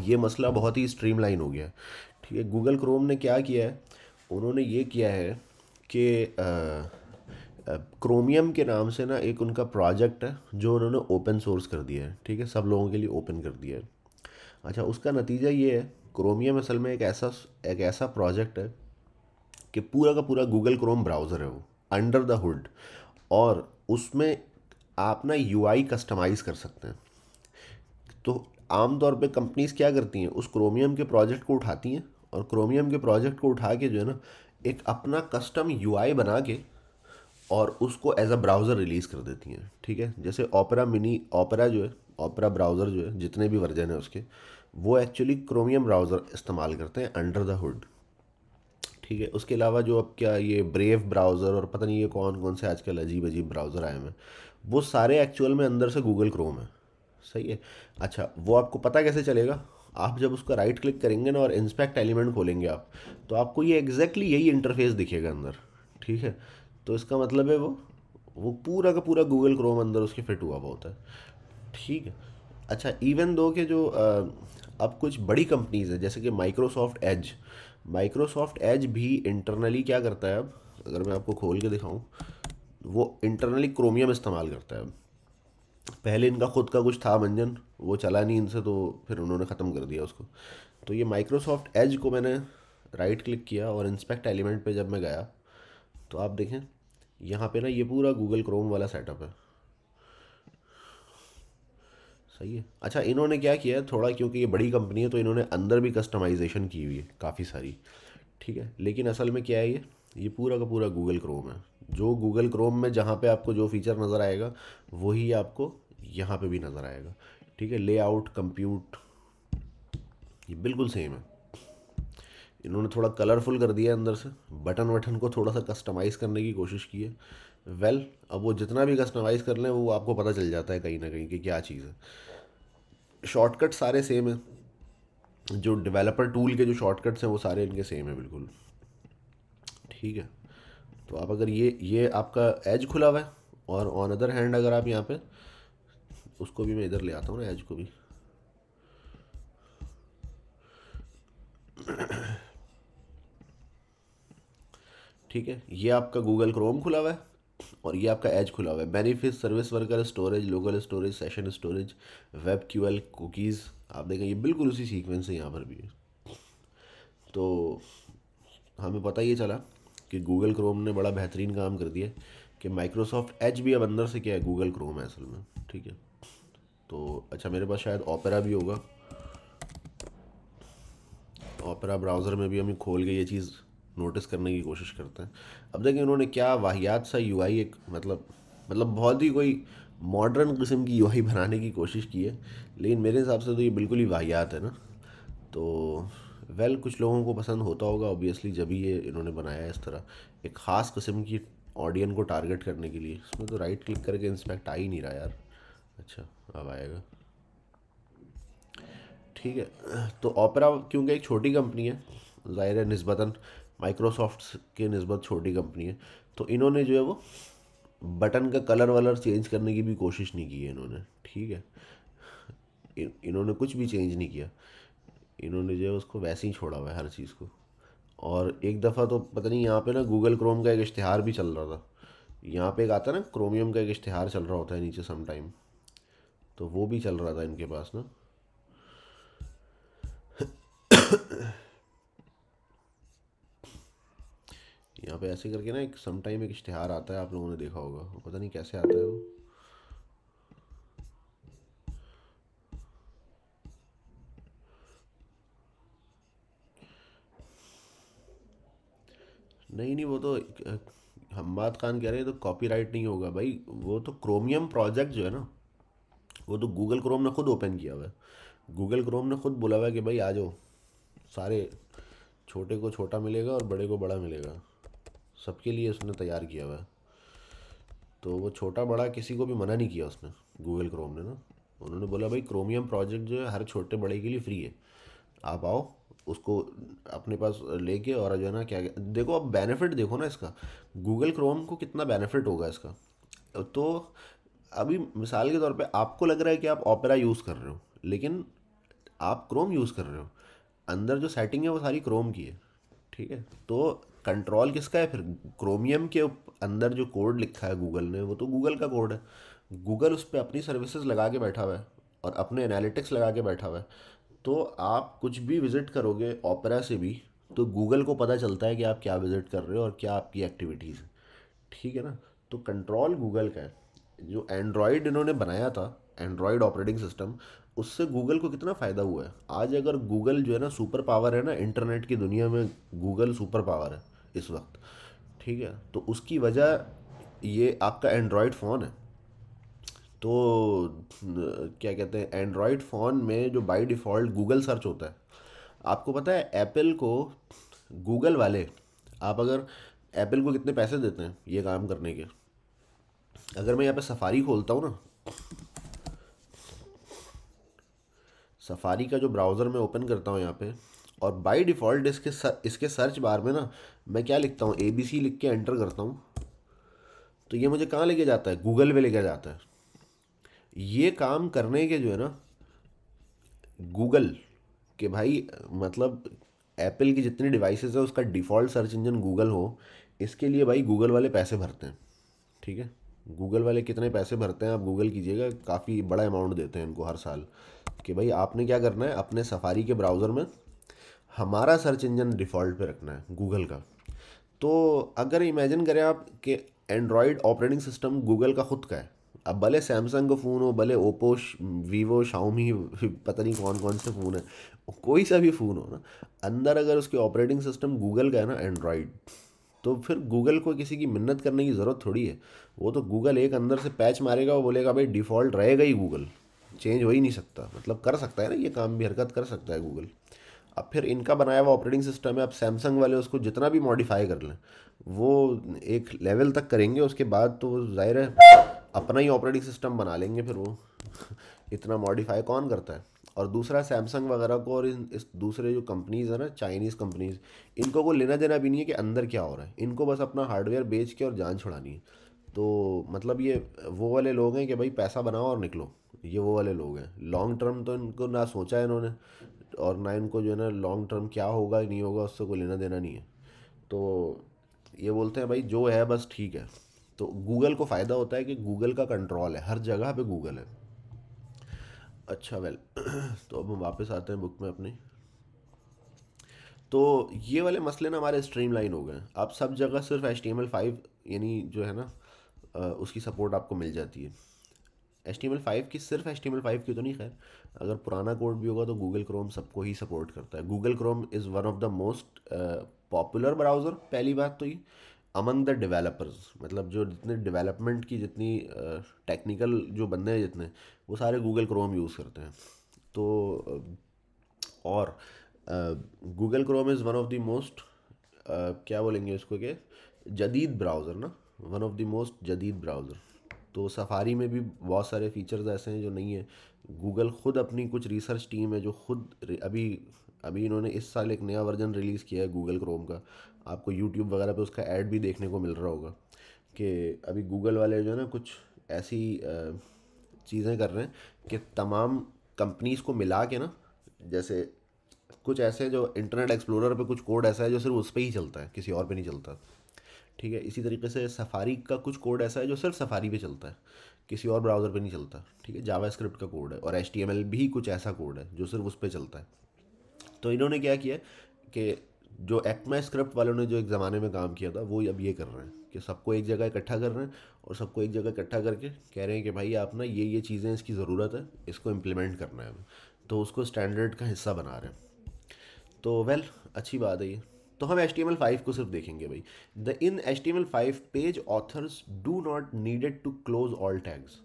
ये मसला बहुत ही स्ट्रीमलाइन हो गया है ठीक है गूगल क्रोम ने क्या किया है उन्होंने ये किया है के क्रोमियम के नाम से ना एक उनका प्रोजेक्ट है जो उन्होंने ओपन सोर्स कर दिया है ठीक है सब लोगों के लिए ओपन कर दिया है अच्छा उसका नतीजा ये है क्रोमियम असल में एक ऐसा एक ऐसा प्रोजेक्ट है कि पूरा का पूरा गूगल क्रोम ब्राउज़र है वो अंडर द हुड और उसमें आप ना यू कस्टमाइज़ कर सकते हैं तो आमतौर पे कंपनीज़ क्या करती हैं उस क्रोमियम के प्रोजेक्ट को उठाती हैं और क्रोमियम के प्रोजेक्ट को उठा के जो है ना एक अपना कस्टम यू बना के और उसको एज अ ब्राउज़र रिलीज़ कर देती हैं ठीक है जैसे ओपरा मिनी ओपरा जो है ओपरा ब्राउज़र जो है जितने भी वर्जन है उसके वो एक्चुअली क्रोमियम ब्राउज़र इस्तेमाल करते हैं अंडर द हुड ठीक है उसके अलावा जो अब क्या ये ब्रेव ब्राउज़र और पता नहीं ये कौन कौन से आजकल अजीब अजीब ब्राउज़र आए हैं वो सारे एक्चुअल में अंदर से गूगल क्रोम है सही है अच्छा वो आपको पता कैसे चलेगा आप जब उसका राइट क्लिक करेंगे ना और इंस्पेक्ट एलिमेंट खोलेंगे आप तो आपको ये एग्जैक्टली यही इंटरफेस दिखेगा अंदर ठीक है तो इसका मतलब है वो वो पूरा का पूरा गूगल क्रोम अंदर उसके फिट हुआ हुआ होता है ठीक है अच्छा इवन दो के जो अब कुछ बड़ी कंपनीज़ हैं जैसे कि माइक्रोसॉफ्ट एज माइक्रोसॉफ्ट एज भी इंटरनली क्या करता है अब अगर मैं आपको खोल के दिखाऊं वो इंटरनली क्रोमियम इस्तेमाल करता है अब पहले इनका खुद का कुछ था मंजन वो चला नहीं इनसे तो फिर उन्होंने ख़त्म कर दिया उसको तो ये माइक्रोसॉफ्ट एज को मैंने राइट क्लिक किया और इंस्पेक्ट एलिमेंट पे जब मैं गया तो आप देखें यहाँ पे ना ये पूरा गूगल क्रोम वाला सेटअप है सही है अच्छा इन्होंने क्या किया है थोड़ा क्योंकि ये बड़ी कंपनी है तो इन्होंने अंदर भी कस्टमाइजेशन की हुई है काफ़ी सारी ठीक है लेकिन असल में क्या है ये ये पूरा का पूरा गूगल क्रोम है जो गूगल क्रोम में जहाँ पे आपको जो फीचर नज़र आएगा वही आपको यहाँ पे भी नज़र आएगा ठीक है लेआउट कंप्यूट ये बिल्कुल सेम है इन्होंने थोड़ा कलरफुल कर दिया अंदर से बटन वटन को थोड़ा सा कस्टमाइज़ करने की कोशिश की है वेल well, अब वो जितना भी कस्टमाइज़ कर लें वो आपको पता चल जाता है कहीं ना कहीं कि क्या चीज़ है शॉर्टकट सारे सेम हैं जो डेवलपर टूल के जो शॉर्टकट्स हैं वो सारे इनके सेम है बिल्कुल ठीक है तो आप अगर ये ये आपका एज खुला हुआ है और ऑन अदर हैंड अगर आप यहाँ पे उसको भी मैं इधर ले आता हूँ ना एज को भी ठीक है ये आपका गूगल क्रोम खुला हुआ है और ये आपका एज खुला हुआ है benefit service worker storage local storage session storage web QL cookies आप देखें ये बिल्कुल उसी सीक्वेंस है यहाँ पर भी है तो हमें पता ये चला कि गूगल क्रोम ने बड़ा बेहतरीन काम कर दिया कि माइक्रोसॉफ्ट एच भी अब अंदर से क्या है गूगल क्रोम है असल में ठीक है तो अच्छा मेरे पास शायद ओपेरा भी होगा ओपेरा ब्राउज़र में भी हम खोल के ये चीज़ नोटिस करने की कोशिश करते हैं अब देखिए उन्होंने क्या वाहियात सा यू एक मतलब मतलब बहुत ही कोई मॉडर्न किस्म की यू बनाने की कोशिश की है लेकिन मेरे हिसाब से तो ये बिल्कुल ही वाहियात है ना तो वेल well, कुछ लोगों को पसंद होता होगा ऑब्वियसली जब ही ये इन्होंने बनाया है इस तरह एक ख़ास कस्म की ऑडियन को टारगेट करने के लिए इसमें तो राइट क्लिक करके इंस्पेक्ट आ ही नहीं रहा यार अच्छा अब आएगा ठीक है तो ओपेरा क्योंकि एक छोटी कंपनी है ज़ाहिर है नस्बता माइक्रोसॉफ्ट के नस्बत छोटी कंपनी है तो इन्होंने जो है वो बटन का कलर वलर चेंज करने की भी कोशिश नहीं की है इन्होंने ठीक है इन्होंने कुछ भी चेंज नहीं किया इन्होंने जो है उसको वैसे ही छोड़ा हुआ है हर चीज़ को और एक दफ़ा तो पता नहीं यहाँ पे ना गूगल क्रोम का एक इश्तहार भी चल रहा था यहाँ पे एक आता है ना क्रोमियम का एक इश्तहार चल रहा होता है नीचे सम टाइम तो वो भी चल रहा था इनके पास ना यहाँ पे ऐसे करके ना एक सम टाइम एक इश्तहार आता है आप लोगों ने देखा होगा पता नहीं कैसे आता है वो नहीं नहीं वो तो बात खान कह रहे हैं तो कॉपीराइट नहीं होगा भाई वो तो क्रोमियम प्रोजेक्ट जो है ना वो तो गूगल क्रोम ने खुद ओपन किया हुआ है गूगल क्रोम ने खुद बोला हुआ है कि भाई आ जाओ सारे छोटे को छोटा मिलेगा और बड़े को बड़ा मिलेगा सबके लिए उसने तैयार किया हुआ है तो वो छोटा बड़ा किसी को भी मना नहीं किया उसने गूगल क्रोम ने ना उन्होंने बोला भाई क्रोमियम प्रोजेक्ट जो है हर छोटे बड़े के लिए फ्री है आप आओ उसको अपने पास लेके और जो है ना क्या देखो अब बेनिफिट देखो ना इसका गूगल क्रोम को कितना बेनिफिट होगा इसका तो अभी मिसाल के तौर पे आपको लग रहा है कि आप ओपेरा यूज़ कर रहे हो लेकिन आप क्रोम यूज़ कर रहे हो अंदर जो सेटिंग है वो सारी क्रोम की है ठीक है तो कंट्रोल किसका है फिर क्रोमियम के अंदर जो कोड लिखा है गूगल ने वो तो गूगल का कोड है गूगल उस पर अपनी सर्विसेज लगा के बैठा हुआ है और अपने एनालिटिक्स लगा के बैठा हुआ है तो आप कुछ भी विज़िट करोगे ओपरा से भी तो गूगल को पता चलता है कि आप क्या विज़िट कर रहे हो और क्या आपकी एक्टिविटीज़ है ठीक है ना तो कंट्रोल गूगल का है जो एंड्रॉयड इन्होंने बनाया था एंड्रॉयड ऑपरेटिंग सिस्टम उससे गूगल को कितना फ़ायदा हुआ है आज अगर गूगल जो है ना सुपर पावर है ना इंटरनेट की दुनिया में गूगल सुपर पावर है इस वक्त ठीक है तो उसकी वजह ये आपका एंड्रॉयड फ़ोन है तो क्या कहते हैं एंड्रॉयड फ़ोन में जो बाई डिफ़ॉल्ट गूगल सर्च होता है आपको पता है एप्पल को गूगल वाले आप अगर एप्पल को कितने पैसे देते हैं ये काम करने के अगर मैं यहाँ पे सफारी खोलता हूँ ना सफारी का जो ब्राउज़र मैं ओपन करता हूँ यहाँ पे और बाय डिफ़ॉल्ट इसके सर, इसके सर्च बार में ना मैं क्या लिखता हूँ ए बी सी लिख के एंटर करता हूँ तो ये मुझे कहाँ लेके जाता है गूगल पे लेके जाता है ये काम करने के जो है ना गूगल के भाई मतलब एप्पल की जितनी डिवाइसेस है उसका डिफ़ॉल्ट सर्च इंजन गूगल हो इसके लिए भाई गूगल वाले पैसे भरते हैं ठीक है गूगल वाले कितने पैसे भरते हैं आप गूगल कीजिएगा काफ़ी बड़ा अमाउंट देते हैं इनको हर साल कि भाई आपने क्या करना है अपने सफारी के ब्राउज़र में हमारा सर्च इंजन डिफ़ॉल्ट पे रखना है गूगल का तो अगर इमेजिन करें आप कि एंड्रॉयड ऑपरेटिंग सिस्टम गूगल का खुद का है अब भले सैमसंग का फ़ोन हो भले ओप्पो वीवो शाओमी पता नहीं कौन कौन से फ़ोन है कोई सा भी फ़ोन हो ना अंदर अगर उसके ऑपरेटिंग सिस्टम गूगल का है ना एंड्रॉयड तो फिर गूगल को किसी की मिन्नत करने की ज़रूरत थोड़ी है वो तो गूगल एक अंदर से पैच मारेगा वो बोलेगा भाई डिफ़ॉल्ट रहेगा ही गूगल चेंज हो ही नहीं सकता मतलब कर सकता है ना ये काम भी हरकत कर सकता है गूगल अब फिर इनका बनाया हुआ ऑपरेटिंग सिस्टम है अब सैमसंग वाले उसको जितना भी मॉडिफाई कर लें वो एक लेवल तक करेंगे उसके बाद तो जाहिर है अपना ही ऑपरेटिंग सिस्टम बना लेंगे फिर वो इतना मॉडिफाई कौन करता है और दूसरा सैमसंग वगैरह को और इन इस दूसरे जो कंपनीज़ है ना चाइनीज़ कंपनीज़ इनको को लेना देना भी नहीं है कि अंदर क्या हो रहा है इनको बस अपना हार्डवेयर बेच के और जान छुड़ानी है तो मतलब ये वो वाले लोग हैं कि भाई पैसा बनाओ और निकलो ये वो वाले लोग हैं लॉन्ग टर्म तो इनको ना सोचा है इन्होंने और ना इनको जो है ना लॉन्ग टर्म क्या होगा नहीं होगा उससे कोई लेना देना नहीं है तो ये बोलते हैं भाई जो है बस ठीक है तो गूगल को फ़ायदा होता है कि गूगल का कंट्रोल है हर जगह पे गूगल है अच्छा वेल तो अब हम वापस आते हैं बुक में अपनी तो ये वाले मसले ना हमारे स्ट्रीम लाइन हो गए आप सब जगह सिर्फ एच टी यानी जो है ना उसकी सपोर्ट आपको मिल जाती है एच टी की सिर्फ एच टी की तो नहीं खैर अगर पुराना कोड भी होगा तो गूगल क्रोम सबको ही सपोर्ट करता है Google Chrome is one of the most popular browser पहली बात तो ये अमन द डिवेलपर्स मतलब जो जितने डेवलपमेंट की जितनी टेक्निकल जो बंदे हैं जितने वो सारे गूगल क्रोम यूज़ करते हैं तो और Google Chrome is one of the most क्या बोलेंगे उसको कि जदीद ब्राउज़र ना वन ऑफ द मोस्ट जदीद ब्राउज़र तो सफारी में भी बहुत सारे फीचर्स ऐसे हैं जो नहीं है गूगल ख़ुद अपनी कुछ रिसर्च टीम है जो खुद अभी अभी इन्होंने इस साल एक नया वर्जन रिलीज़ किया है गूगल क्रोम का आपको यूट्यूब वगैरह पे उसका ऐड भी देखने को मिल रहा होगा कि अभी गूगल वाले जो है ना कुछ ऐसी चीज़ें कर रहे हैं कि तमाम कंपनीज़ को मिला के ना जैसे कुछ ऐसे जो इंटरनेट एक्सप्लोरर पे कुछ कोड ऐसा है जो सिर्फ उस पर ही चलता है किसी और पे नहीं चलता ठीक है इसी तरीके से सफारी का कुछ कोड ऐसा है जो सिर्फ सफारी पे चलता है किसी और ब्राउज़र पे नहीं चलता ठीक है जावा स्क्रिप्ट का कोड है और एच भी कुछ ऐसा कोड है जो सिर्फ उस पर चलता है तो इन्होंने क्या किया कि जो एक्मा स्क्रिप्ट वालों ने जो एक ज़माने में काम किया था वो अब ये कर रहे हैं कि सबको एक जगह इकट्ठा कर रहे हैं और सबको एक जगह इकट्ठा करके कह रहे हैं कि भाई आप ना ये ये चीज़ें इसकी ज़रूरत है इसको इम्प्लीमेंट करना है तो उसको स्टैंडर्ड का हिस्सा बना रहे हैं तो वेल अच्छी बात है ये तो हम H T M L five को सिर्फ देखेंगे भाई the in H T M L five page authors do not needed to close all tags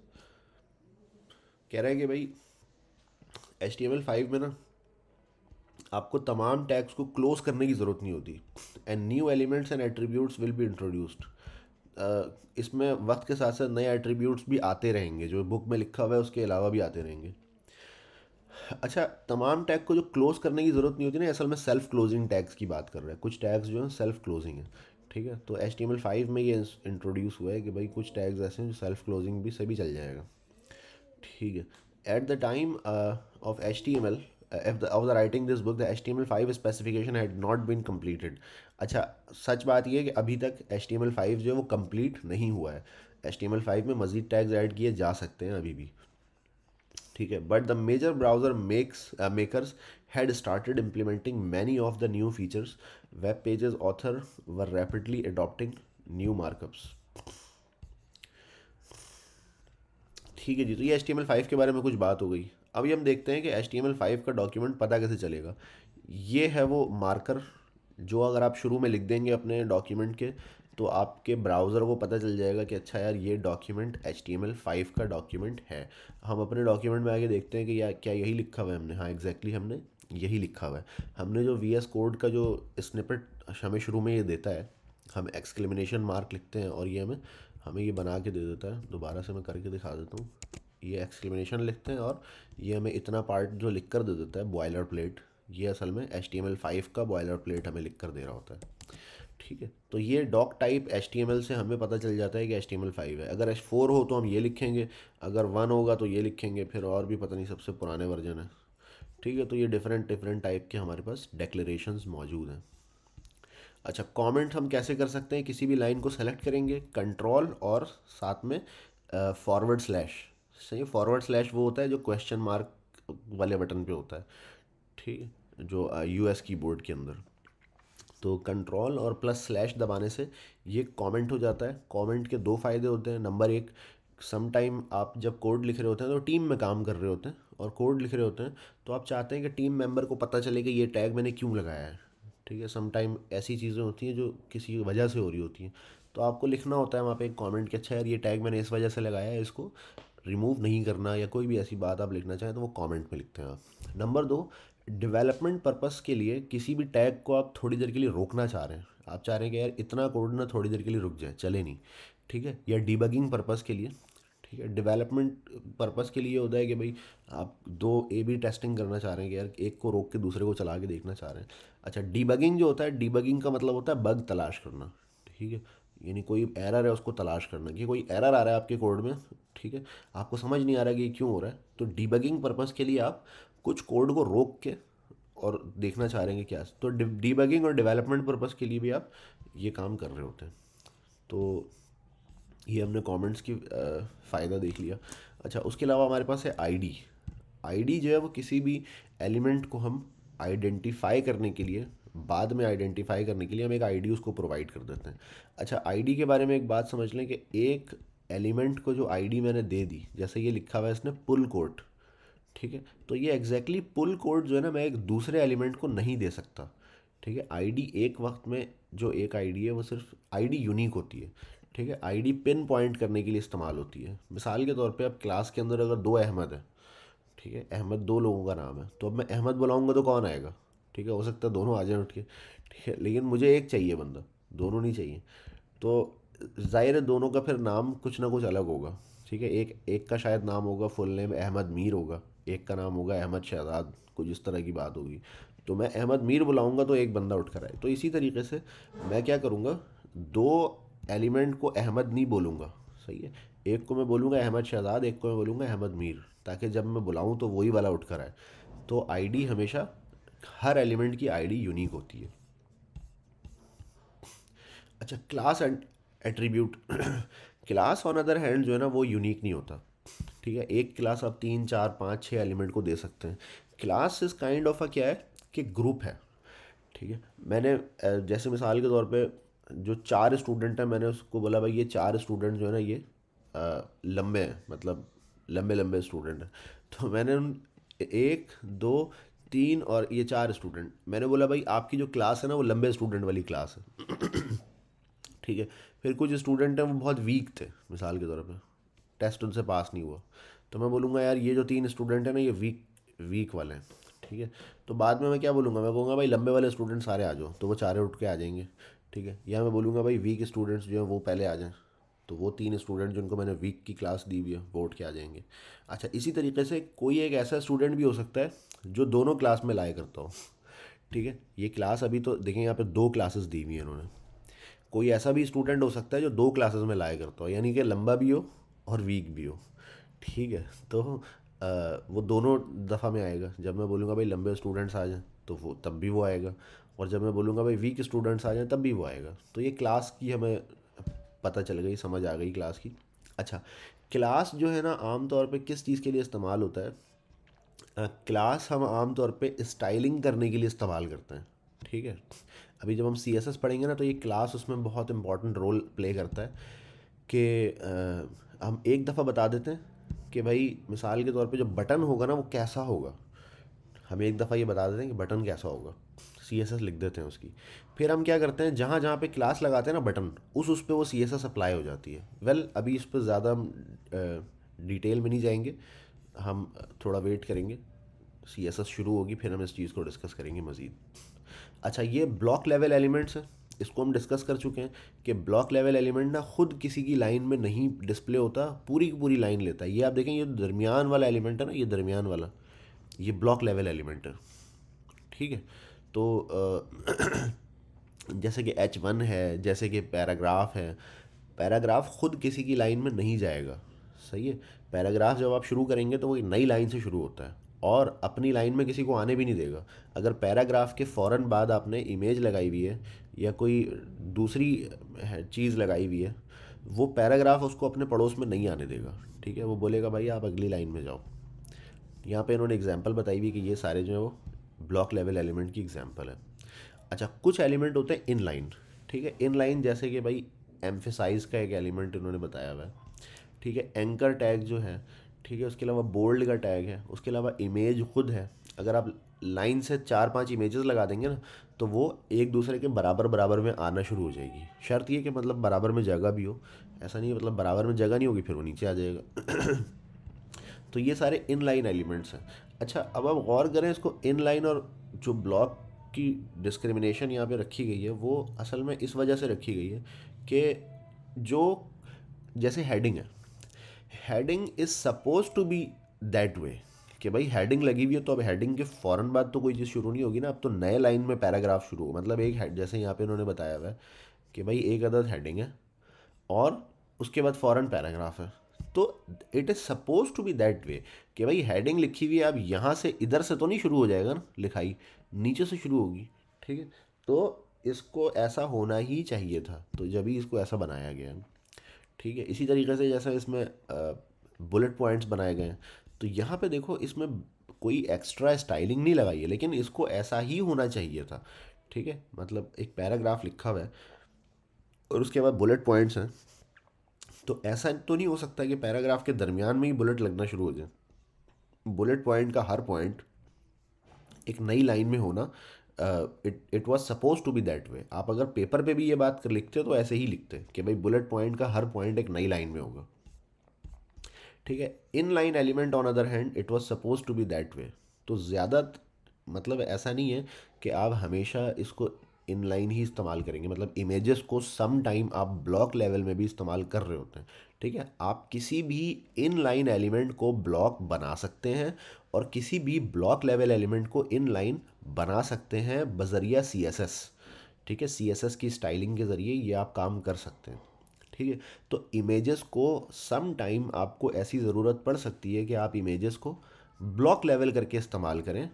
कह रहे हैं कि भाई H T M L five में ना आपको तमाम टैग्स को क्लोज करने की ज़रूरत नहीं होती and new elements and attributes will be introduced इसमें वक्त के साथ साथ नए एट्रीब्यूट्स भी आते रहेंगे जो बुक में लिखा हुआ है उसके अलावा भी आते रहेंगे अच्छा तमाम टैग को जो क्लोज करने की ज़रूरत नहीं होती ना असल में सेल्फ क्लोजिंग टैग्स की बात कर रहे हैं कुछ टैग्स जो हैं सेल्फ क्लोजिंग है ठीक है तो H T M L five में ये इंट्रोड्यूस हुआ है कि भाई कुछ टैग्स ऐसे हैं जो सेल्फ क्लोजिंग भी सभी चल जाएगा ठीक है at the time of H T M L writing this book the H T M L five specification had not been completed अच्छा सच बात यह है कि अभी तक H T M L five जो है वो complete नहीं हुआ है H T M L five में मज़ीद टैग्स ऐड किए जा सकते हैं अभी भी ठीक है but the major browser makes makers had started implementing many of the new features web pages author were rapidly adopting new markups ठीक है जी तो ये एच टी एम फाइव के बारे में कुछ बात हो गई अभी हम देखते हैं कि एच टी का डॉक्यूमेंट पता कैसे चलेगा ये है वो मार्कर जो अगर आप शुरू में लिख देंगे अपने डॉक्यूमेंट के तो आपके ब्राउज़र को पता चल जाएगा कि अच्छा यार ये डॉक्यूमेंट एच टी का डॉक्यूमेंट है हम अपने डॉक्यूमेंट में आगे देखते हैं कि या क्या यही लिखा हुआ है हमने हाँ एग्जैक्टली exactly हमने यही लिखा हुआ है हमने जो वी एस कोड का जो स्निपेट हमें शुरू में ये देता है हम एक्सक्लेमिनेशन मार्क लिखते हैं और ये हमें हमें ये बना के दे देता है दोबारा से मैं करके दिखा देता हूँ ये एक्सक्लेमिनेशन लिखते हैं और ये हमें इतना पार्ट जो लिख कर दे देता है बॉयलर प्लेट ये असल में H T M L five का बॉयलर प्लेट हमें लिख कर दे रहा होता है ठीक है तो ये doctype H T M L से हमें पता चल जाता है कि H T M L five है अगर एच फोर हो तो हम ये लिखेंगे अगर वन होगा तो ये लिखेंगे फिर और भी पता नहीं सबसे पुराने वर्जन है ठीक है तो ये डिफरेंट डिफरेंट टाइप के हमारे पास डेक्लेशन मौजूद हैं अच्छा कमेंट हम कैसे कर सकते हैं किसी भी लाइन को सेलेक्ट करेंगे कंट्रोल और साथ में फॉरवर्ड uh, स्लैश सही फॉरवर्ड स्लैश वो होता है जो क्वेश्चन मार्क वाले बटन पे होता है ठीक है जो की कीबोर्ड के अंदर तो कंट्रोल और प्लस स्लैश दबाने से ये कमेंट हो जाता है कमेंट के दो फायदे होते हैं नंबर एक टाइम आप जब कोड लिख रहे होते हैं तो टीम में काम कर रहे होते हैं और कोड लिख रहे होते हैं तो आप चाहते हैं कि टीम मेंबर को पता चले कि ये टैग मैंने क्यों लगाया है ठीक है समटाइम ऐसी चीज़ें होती हैं जो किसी वजह से हो रही होती हैं तो आपको लिखना होता है वहाँ पे एक कमेंट के अच्छा यार ये टैग मैंने इस वजह से लगाया है इसको रिमूव नहीं करना या कोई भी ऐसी बात आप लिखना चाहें तो वो कमेंट में लिखते हैं आप नंबर दो डेवलपमेंट पर्पस के लिए किसी भी टैग को आप थोड़ी देर के लिए रोकना चाह रहे हैं आप चाह रहे हैं कि यार इतना कोड ना थोड़ी देर के लिए रुक जाए चले नहीं ठीक है या डिबगिंग पर्पज़ के लिए ठीक है डेवलपमेंट पर्पज़ के लिए होता है कि भाई आप दो ए बी टेस्टिंग करना चाह रहे हैं कि यार एक को रोक के दूसरे को चला के देखना चाह रहे हैं अच्छा डीबगिंग जो होता है डिबगिंग का मतलब होता है बग तलाश करना ठीक है यानी कोई एरर है उसको तलाश करना कि कोई एरर आ रहा है आपके कोड में ठीक है आपको समझ नहीं आ रहा कि क्यों हो रहा है तो डिबगिंग पर्पज़ के लिए आप कुछ कोड को रोक के और देखना चाह रहे हैं क्या तो डिबगिंग और डेवलपमेंट पर्पज़ के लिए भी आप ये काम कर रहे होते हैं तो ये हमने कमेंट्स की फ़ायदा देख लिया अच्छा उसके अलावा हमारे पास है आईडी आईडी जो है वो किसी भी एलिमेंट को हम आइडेंटिफाई करने के लिए बाद में आइडेंटिफाई करने के लिए हम एक आईडी उसको प्रोवाइड कर देते हैं अच्छा आईडी के बारे में एक बात समझ लें कि एक एलिमेंट को जो आईडी मैंने दे दी जैसे ये लिखा हुआ है इसने पुल कोड ठीक है तो ये एग्जैक्टली पुल कोड जो है ना मैं एक दूसरे एलिमेंट को नहीं दे सकता ठीक है आईडी एक वक्त में जो एक आईडी है वो सिर्फ आईडी यूनिक होती है ठीक है आईडी पिन पॉइंट करने के लिए इस्तेमाल होती है मिसाल के तौर पे अब क्लास के अंदर अगर दो अहमद है ठीक है अहमद दो लोगों का नाम है तो अब मैं अहमद बुलाऊंगा तो कौन आएगा ठीक है हो सकता है दोनों आ जाए उठ के ठीक है लेकिन मुझे एक चाहिए बंदा दोनों नहीं चाहिए तो ज़ाहिर है दोनों का फिर नाम कुछ ना कुछ अलग होगा ठीक है एक एक का शायद नाम होगा फुल नेम अहमद मीर होगा एक का नाम होगा अहमद शहजाद कुछ इस तरह की बात होगी तो मैं अहमद मीर बुलाऊंगा तो एक बंदा उठ कर आए तो इसी तरीके से मैं क्या करूँगा दो एलिमेंट को अहमद नहीं बोलूँगा सही है एक को मैं बोलूँगा अहमद शहजाद एक को मैं बोलूँगा अहमद मीर ताकि जब मैं बुलाऊँ तो वही वाला उठ कर आए तो आईडी हमेशा हर एलिमेंट की आईडी यूनिक होती है अच्छा class and attribute class on other hand जो है ना वो यूनिक नहीं होता ठीक है एक क्लास आप तीन चार पाँच छः एलिमेंट को दे सकते हैं क्लास इस काइंड ऑफ अ क्या है कि ग्रुप है ठीक है मैंने जैसे मिसाल के तौर पे जो चार स्टूडेंट हैं मैंने उसको बोला भाई ये चार स्टूडेंट जो है ना ये लंबे हैं मतलब लंबे लंबे स्टूडेंट हैं तो मैंने उन एक दो तीन और ये चार स्टूडेंट मैंने बोला भाई आपकी जो क्लास है ना वो लंबे स्टूडेंट वाली क्लास है ठीक है फिर कुछ स्टूडेंट हैं वो बहुत वीक थे मिसाल के तौर पर टेस्ट उनसे पास नहीं हुआ तो मैं बोलूँगा यार ये जो तीन स्टूडेंट हैं ना ये वीक वीक वाले हैं ठीक है तो बाद में मैं क्या बोलूँगा मैं कहूँगा भाई लंबे वाले स्टूडेंट सारे आ जाओ तो वो चारे उठ के आ जाएंगे ठीक है या मैं बोलूँगा भाई वीक स्टूडेंट्स जो हैं वो पहले आ जाएँ तो वो तीन स्टूडेंट जिनको मैंने वीक की क्लास दी हुई है वो उठ के आ जाएंगे अच्छा इसी तरीके से कोई एक ऐसा स्टूडेंट भी हो सकता है जो दोनों क्लास में लाया करता हूँ ठीक है ये क्लास अभी तो देखें यहाँ पे दो क्लासेस दी हुई है इन्होंने कोई ऐसा भी स्टूडेंट हो सकता है जो दो क्लासेस में लाया करता हो यानी कि लंबा भी हो और वीक भी हो ठीक है तो आ, वो दोनों दफ़ा में आएगा जब मैं बोलूँगा भाई लंबे स्टूडेंट्स आ जाएँ तो वो तब भी वो आएगा और जब मैं बोलूँगा भाई वीक स्टूडेंट्स आ जाएँ तब भी वो आएगा तो ये क्लास की हमें पता चल गई समझ आ गई क्लास की अच्छा क्लास जो है ना आमतौर पर किस चीज़ के लिए इस्तेमाल होता है क्लास हम आमतौर पे स्टाइलिंग करने के लिए इस्तेमाल करते हैं ठीक है अभी जब हम सी एस एस पढ़ेंगे ना तो ये क्लास उसमें बहुत इम्पॉर्टेंट रोल प्ले करता है कि हम एक दफ़ा बता देते हैं कि भाई मिसाल के तौर पे जो बटन होगा ना वो कैसा होगा हम एक दफ़ा ये बता देते हैं कि बटन कैसा होगा सी एस एस लिख देते हैं उसकी फिर हम क्या करते हैं जहाँ जहाँ पे क्लास लगाते हैं ना बटन उस उस पर वो सी एस एस अप्लाई हो जाती है वेल well, अभी इस पर ज़्यादा हम डिटेल में नहीं जाएंगे हम थोड़ा वेट करेंगे सी एस एस शुरू होगी फिर हम इस चीज़ को डिस्कस करेंगे मज़ीद अच्छा ये ब्लॉक लेवल एलिमेंट्स हैं इसको हम डिस्कस कर चुके हैं कि ब्लॉक लेवल एलिमेंट ना ख़ुद किसी की लाइन में नहीं डिस्प्ले होता पूरी की पूरी लाइन लेता है ये आप देखें ये दरमियान वाला एलिमेंट है ना ये दरमियान वाला ये ब्लॉक लेवल एलिमेंट है ठीक है तो जैसे कि एच वन है जैसे कि पैराग्राफ है पैराग्राफ ख़ुद किसी की लाइन में नहीं जाएगा सही है पैराग्राफ जब आप शुरू करेंगे तो वो नई लाइन से शुरू होता है और अपनी लाइन में किसी को आने भी नहीं देगा अगर पैराग्राफ के फ़ौर बाद आपने इमेज लगाई हुई है या कोई दूसरी चीज़ लगाई हुई है वो पैराग्राफ उसको अपने पड़ोस में नहीं आने देगा ठीक है वो बोलेगा भाई आप अगली लाइन में जाओ यहाँ पे इन्होंने एग्जांपल बताई हुई कि ये सारे जो है वो ब्लॉक लेवल एलिमेंट की एग्जांपल है अच्छा कुछ एलिमेंट होते हैं इन लाइन ठीक है इन लाइन जैसे कि भाई एम्फेसाइज का एक एलिमेंट इन्होंने बताया हुआ है ठीक है एंकर टैग जो है ठीक है उसके अलावा बोल्ड का टैग है उसके अलावा इमेज खुद है अगर आप लाइन से चार पांच इमेजेस लगा देंगे ना तो वो एक दूसरे के बराबर बराबर में आना शुरू हो जाएगी शर्त ये कि मतलब बराबर में जगह भी हो ऐसा नहीं मतलब बराबर में जगह नहीं होगी फिर वो नीचे आ जाएगा तो ये सारे इन लाइन एलिमेंट्स हैं अच्छा अब आप गौर करें इसको इन लाइन और जो ब्लॉक की डिस्क्रिमिनेशन यहाँ पे रखी गई है वो असल में इस वजह से रखी गई है कि जो जैसे हेडिंग है heading is suppose to be that way कि भाई हेडिंग लगी हुई है तो अब हेडिंग के फ़ौरन बाद तो कोई चीज़ शुरू नहीं होगी ना अब तो नए लाइन में पैराग्राफ शुरू होगा मतलब एक हेड जैसे यहाँ पे इन्होंने बताया हुआ है कि भाई एक अदद हेडिंग है और उसके बाद फ़ौरन पैराग्राफ है तो it is suppose to be that way कि भाई हेडिंग लिखी हुई है अब यहाँ से इधर से तो नहीं शुरू हो जाएगा ना लिखाई नीचे से शुरू होगी ठीक है तो इसको ऐसा होना ही चाहिए था तो जब ही इसको ऐसा बनाया गया ठीक है इसी तरीके से जैसा इसमें बुलेट पॉइंट्स बनाए गए हैं तो यहाँ पे देखो इसमें कोई एक्स्ट्रा स्टाइलिंग नहीं लगाई है लेकिन इसको ऐसा ही होना चाहिए था ठीक है मतलब एक पैराग्राफ लिखा हुआ है और उसके बाद बुलेट पॉइंट्स हैं तो ऐसा तो नहीं हो सकता कि पैराग्राफ के दरमियान में ही बुलेट लगना शुरू हो जाए बुलेट पॉइंट का हर पॉइंट एक नई लाइन में होना it it was suppose to be that way आप अगर पेपर पे भी ये बात कर लिखते हो तो ऐसे ही लिखते हैं कि भाई बुलेट पॉइंट का हर पॉइंट एक नई लाइन में होगा ठीक है inline element on other hand it was suppose to be that way तो ज़्यादा मतलब ऐसा नहीं है कि आप हमेशा इसको इनलाइन लाइन ही इस्तेमाल करेंगे मतलब इमेजेस को सम टाइम आप ब्लॉक लेवल में भी इस्तेमाल कर रहे होते हैं ठीक है आप किसी भी इन लाइन एलिमेंट को ब्लॉक बना सकते हैं और किसी भी ब्लॉक लेवल एलिमेंट को इन लाइन बना सकते हैं बजरिया सी एस एस ठीक है सी एस एस की स्टाइलिंग के ज़रिए ये आप काम कर सकते हैं ठीक है तो इमेजेस को सम टाइम आपको ऐसी ज़रूरत पड़ सकती है कि आप इमेजेस को ब्लॉक लेवल करके इस्तेमाल करें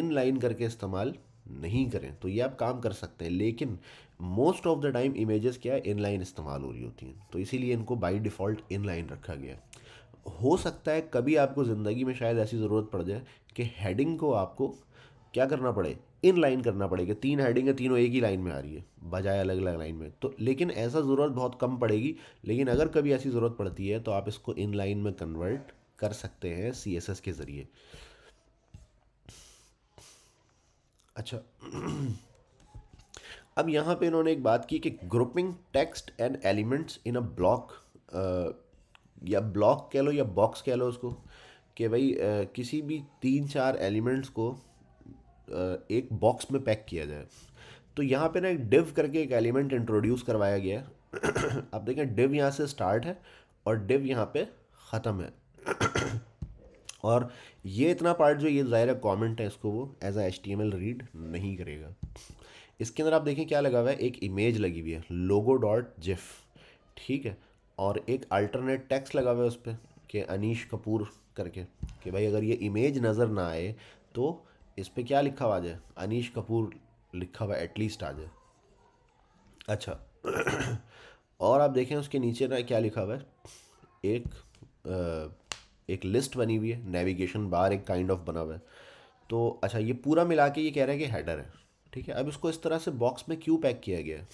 इन लाइन करके इस्तेमाल नहीं करें तो ये आप काम कर सकते हैं लेकिन most of the time images क्या है इनलाइन इस्तेमाल हो रही होती हैं तो इसीलिए इनको बाय डिफ़ॉल्ट इनलाइन रखा गया है हो सकता है कभी आपको ज़िंदगी में शायद ऐसी ज़रूरत पड़ जाए कि हेडिंग को आपको क्या करना पड़े इन लाइन करना पड़ेगा तीन हेडिंग है तीनों एक ही लाइन में आ रही है बजाय अलग अलग लाइन में तो लेकिन ऐसा ज़रूरत बहुत कम पड़ेगी लेकिन अगर कभी ऐसी ज़रूरत पड़ती है तो आप इसको इन लाइन में कन्वर्ट कर सकते हैं सी के ज़रिए अच्छा अब यहाँ पे इन्होंने एक बात की कि grouping text and elements in a block या ब्लॉक कह लो या बॉक्स कह लो उसको कि भाई आ, किसी भी तीन चार एलिमेंट्स को आ, एक बॉक्स में पैक किया जाए तो यहाँ पे ना एक डिव करके एक एलिमेंट इंट्रोड्यूस करवाया गया है आप देखें डिव यहाँ से स्टार्ट है और डिव यहाँ पे ख़त्म है और ये इतना पार्ट जो ये ज़ाहिर कॉमेंट है इसको वो एज आ एच रीड नहीं करेगा इसके अंदर आप देखें क्या लगा हुआ है एक इमेज लगी हुई है लोगो डॉट जिफ ठीक है और एक अल्टरनेट टेक्स्ट लगा हुआ है उस पर कि अनीश कपूर करके कि भाई अगर ये इमेज नज़र ना आए तो इस पर क्या लिखा हुआ आ जाए अनीश कपूर लिखा हुआ एटलीस्ट आ जाए अच्छा और आप देखें उसके नीचे ना क्या लिखा हुआ है एक आ, एक लिस्ट बनी हुई है नेविगेशन बार एक काइंड ऑफ बना हुआ है तो अच्छा ये पूरा मिला के ये कह रहा है कि हेडर है ठीक है अब इसको इस तरह से बॉक्स में क्यों पैक किया गया है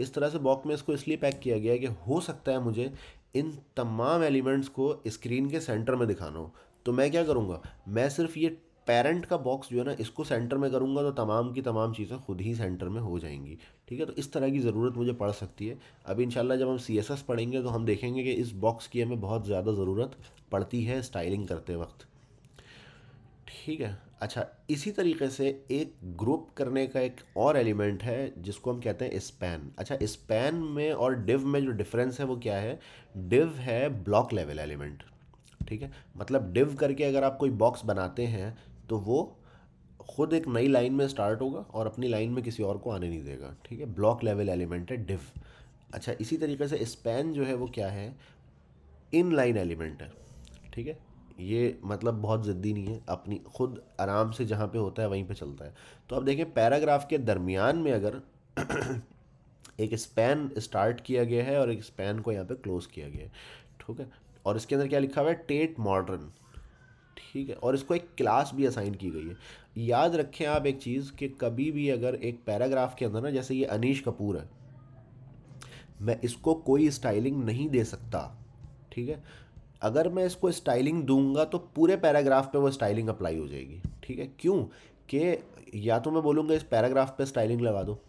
इस तरह से बॉक्स में इसको इसलिए पैक किया गया है कि हो सकता है मुझे इन तमाम एलिमेंट्स को स्क्रीन के सेंटर में दिखाना हो तो मैं क्या करूँगा मैं सिर्फ ये पेरेंट का बॉक्स जो है ना इसको सेंटर में करूँगा तो तमाम की तमाम चीज़ें खुद ही सेंटर में हो जाएंगी ठीक है तो इस तरह की ज़रूरत मुझे पड़ सकती है अब इन जब हम सी पढ़ेंगे तो हम देखेंगे कि इस बॉक्स की हमें बहुत ज़्यादा ज़रूरत पड़ती है स्टाइलिंग करते वक्त ठीक है अच्छा इसी तरीके से एक ग्रुप करने का एक और एलिमेंट है जिसको हम कहते हैं स्पैन अच्छा स्पैन में और डिव में जो डिफरेंस है वो क्या है डिव है ब्लॉक लेवल एलिमेंट ठीक है मतलब डिव करके अगर आप कोई बॉक्स बनाते हैं तो वो खुद एक नई लाइन में स्टार्ट होगा और अपनी लाइन में किसी और को आने नहीं देगा ठीक है ब्लॉक लेवल एलिमेंट है डिव अच्छा इसी तरीके से स्पैन जो है वो क्या है इन लाइन एलिमेंट है ठीक है ये मतलब बहुत ज़िद्दी नहीं है अपनी खुद आराम से जहाँ पे होता है वहीं पे चलता है तो अब देखें पैराग्राफ के दरमियान में अगर एक स्पैन स्टार्ट किया गया है और एक स्पैन को यहाँ पे क्लोज़ किया गया है ठीक है और इसके अंदर क्या लिखा हुआ है टेट मॉडर्न ठीक है और इसको एक क्लास भी असाइन की गई है याद रखें आप एक चीज़ कि कभी भी अगर एक पैराग्राफ के अंदर ना जैसे ये अनीश कपूर है मैं इसको कोई स्टाइलिंग नहीं दे सकता ठीक है अगर मैं इसको स्टाइलिंग दूंगा तो पूरे पैराग्राफ पे वो स्टाइलिंग अप्लाई हो जाएगी ठीक है क्यों कि या तो मैं बोलूँगा इस पैराग्राफ पे स्टाइलिंग लगा दो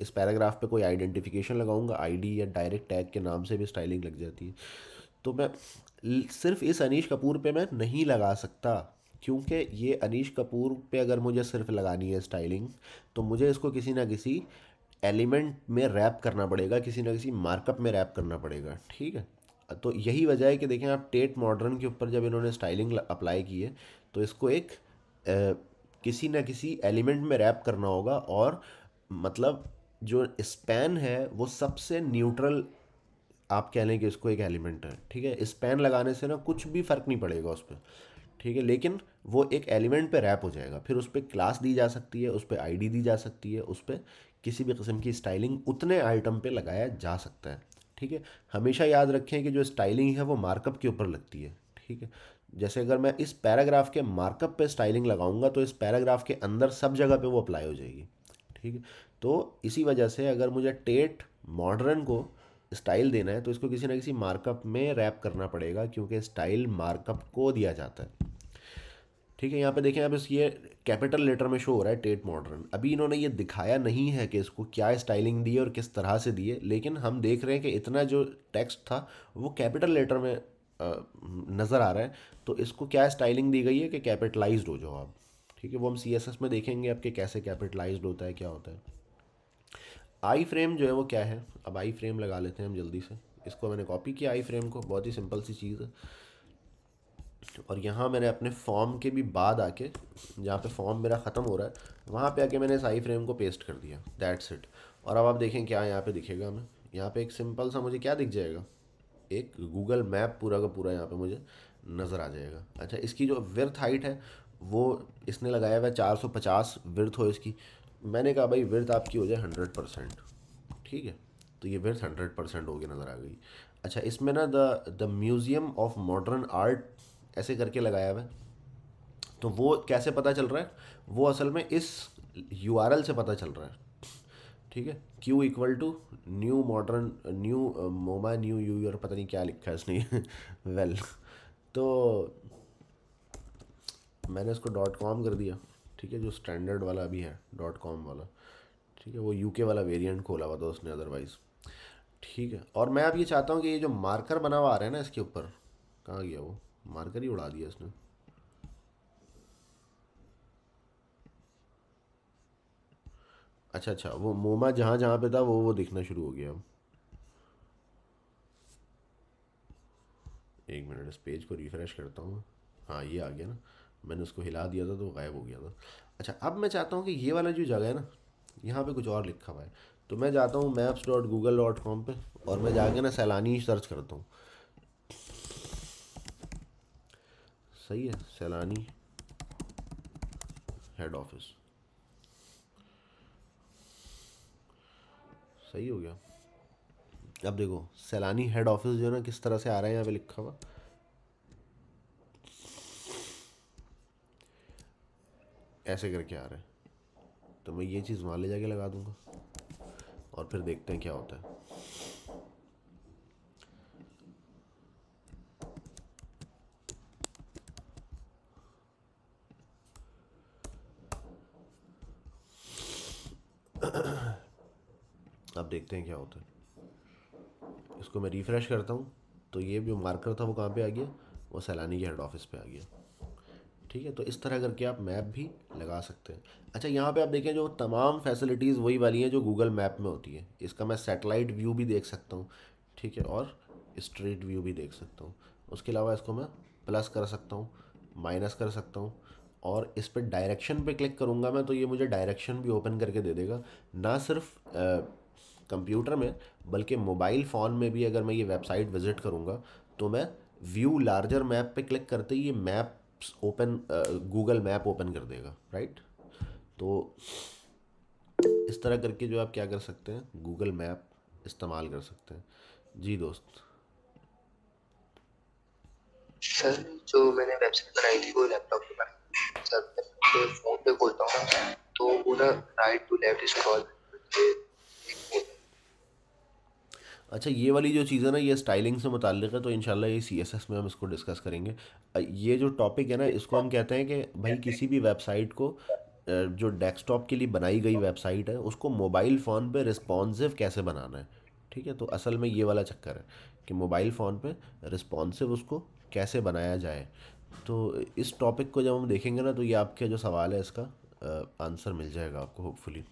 इस पैराग्राफ पे कोई आइडेंटिफिकेशन लगाऊंगा आईडी या डायरेक्ट टैग के नाम से भी स्टाइलिंग लग जाती है तो मैं सिर्फ इस अनीश कपूर पे मैं नहीं लगा सकता क्योंकि ये अनीश कपूर पे अगर मुझे सिर्फ लगानी है स्टाइलिंग तो मुझे इसको किसी ना किसी एलिमेंट में रैप करना पड़ेगा किसी ना किसी मार्कअप में रैप करना पड़ेगा ठीक है तो यही वजह है कि देखें आप टेट मॉडर्न के ऊपर जब इन्होंने स्टाइलिंग अप्लाई की है तो इसको एक ए, किसी ना किसी एलिमेंट में रैप करना होगा और मतलब जो स्पैन है वो सबसे न्यूट्रल आप कह लें कि इसको एक एलिमेंट है ठीक है स्पैन लगाने से ना कुछ भी फ़र्क नहीं पड़ेगा उस पर ठीक है लेकिन वो एक एलिमेंट पे रैप हो जाएगा फिर उस पर क्लास दी जा सकती है उस पर आई दी जा सकती है उस पर किसी भी किस्म की स्टाइलिंग उतने आइटम पे लगाया जा सकता है ठीक है हमेशा याद रखें कि जो स्टाइलिंग है वो मार्कअप के ऊपर लगती है ठीक है जैसे अगर मैं इस पैराग्राफ के मार्कअप पे स्टाइलिंग लगाऊंगा तो इस पैराग्राफ के अंदर सब जगह पे वो अप्लाई हो जाएगी ठीक है तो इसी वजह से अगर मुझे टेट मॉडर्न को स्टाइल देना है तो इसको किसी ना किसी मार्कअप में रैप करना पड़ेगा क्योंकि स्टाइल मार्कअप को दिया जाता है ठीक है यहाँ पे देखें अब इस ये कैपिटल लेटर में शो हो रहा है टेट मॉडर्न अभी इन्होंने ये दिखाया नहीं है कि इसको क्या स्टाइलिंग दी है और किस तरह से दिए लेकिन हम देख रहे हैं कि इतना जो टेक्स्ट था वो कैपिटल लेटर में नज़र आ रहा है तो इसको क्या स्टाइलिंग दी गई है कि कैपिटलाइज्ड हो जाओ आप ठीक है वो हम सी में देखेंगे आपके कि कैसे कैपिटलाइज्ड होता है क्या होता है आई फ्रेम जो है वो क्या है अब आई फ्रेम लगा लेते हैं हम जल्दी से इसको मैंने कॉपी किया आई फ्रेम को बहुत ही सिंपल सी चीज़ है और यहाँ मैंने अपने फॉर्म के भी बाद आके जहाँ पे फॉर्म मेरा ख़त्म हो रहा है वहाँ पे आके मैंने इस आई फ्रेम को पेस्ट कर दिया दैट्स इट और अब आप देखें क्या यहाँ पे दिखेगा हमें यहाँ पे एक सिंपल सा मुझे क्या दिख जाएगा एक गूगल मैप पूरा का पूरा यहाँ पे मुझे नज़र आ जाएगा अच्छा इसकी जो विर्थ हाइट है वो इसने लगाया हुआ है चार सौ पचास विर्थ हो इसकी मैंने कहा भाई विर्थ आपकी हो जाए हंड्रेड परसेंट ठीक है तो ये विर्थ हंड्रेड परसेंट होगी नज़र आ गई अच्छा इसमें ना the the museum of modern art ऐसे करके लगाया हुआ है तो वो कैसे पता चल रहा है वो असल में इस यू से पता चल रहा है ठीक है Q equal to new modern new MoMA new you your पता नहीं क्या लिखा है इसने वेल तो मैंने इसको डॉट कॉम कर दिया ठीक है जो स्टैंडर्ड वाला भी है डॉट कॉम वाला ठीक है वो यूके वाला वेरिएंट खोला हुआ था उसने अदरवाइज़ ठीक है और मैं अब ये चाहता हूँ कि ये जो मार्कर बना हुआ आ रहा है ना इसके ऊपर कहाँ गया वो मार्कर ही उड़ा दिया इसने अच्छा अच्छा वो मोमा जहाँ जहाँ पे था वो वो दिखना शुरू हो गया अब एक मिनट इस पेज को रिफ़्रेश करता हूँ हाँ ये आ गया ना मैंने उसको हिला दिया था तो गायब हो गया था अच्छा अब मैं चाहता हूँ कि ये वाला जो जगह है ना यहाँ पे कुछ और लिखा हुआ है तो मैं जाता हूँ maps dot Google dot com पर और मैं जाके ना सैलानी सर्च करता हूँ सही है सैलानी हेड ऑफिस सही हो गया अब देखो सैलानी हेड ऑफिस जो है ना किस तरह से आ रहा है यहाँ पे लिखा हुआ ऐसे करके आ रहा है तो मैं ये चीज़ वहाँ ले जाके लगा दूँगा और फिर देखते हैं क्या होता है अब देखते हैं क्या होता है इसको मैं रिफ़्रेश करता हूँ तो ये जो मार्कर था वो कहाँ पे आ गया वो सैलानी के हेड ऑफिस पे आ गया ठीक है तो इस तरह करके आप मैप भी लगा सकते हैं अच्छा यहाँ पे आप देखें जो तमाम फैसिलिटीज़ वही वाली हैं जो गूगल मैप में होती है इसका मैं सेटेलाइट व्यू भी देख सकता हूँ ठीक है और स्ट्रीट व्यू भी देख सकता हूँ उसके अलावा इसको मैं प्लस कर सकता हूँ माइनस कर सकता हूँ और इस पर डायरेक्शन पर क्लिक करूँगा मैं तो ये मुझे डायरेक्शन भी ओपन करके दे देगा ना सिर्फ कंप्यूटर में बल्कि मोबाइल फ़ोन में भी अगर मैं ये वेबसाइट विज़िट करूँगा तो मैं व्यू लार्जर मैप पे क्लिक करते ही ये map maps open Google map open कर देगा राइट तो इस तरह करके जो आप क्या कर सकते हैं गूगल मैप इस्तेमाल कर सकते हैं जी दोस्त सर जो मैंने वेबसाइट बनाई थी वो लैपटॉप पे बनाई सर फोन पे खोलता हूँ तो वो ना राइट टू लेफ्ट स्क्रॉल अच्छा ये वाली जो चीज़ है ना ये स्टाइलिंग से मुतक है तो इन ये सी एस एस में हम इसको डिस्कस करेंगे ये जो टॉपिक है ना इसको हम कहते हैं कि भाई किसी भी वेबसाइट को जो डेस्कटॉप के लिए बनाई गई वेबसाइट है उसको मोबाइल फ़ोन पे रिस्पॉन्सिव कैसे बनाना है ठीक है तो असल में ये वाला चक्कर है कि मोबाइल फ़ोन पे रिस्पॉन्सिव उसको कैसे बनाया जाए तो इस टॉपिक को जब हम देखेंगे ना तो ये आपके जो सवाल है इसका आंसर मिल जाएगा आपको होपफुली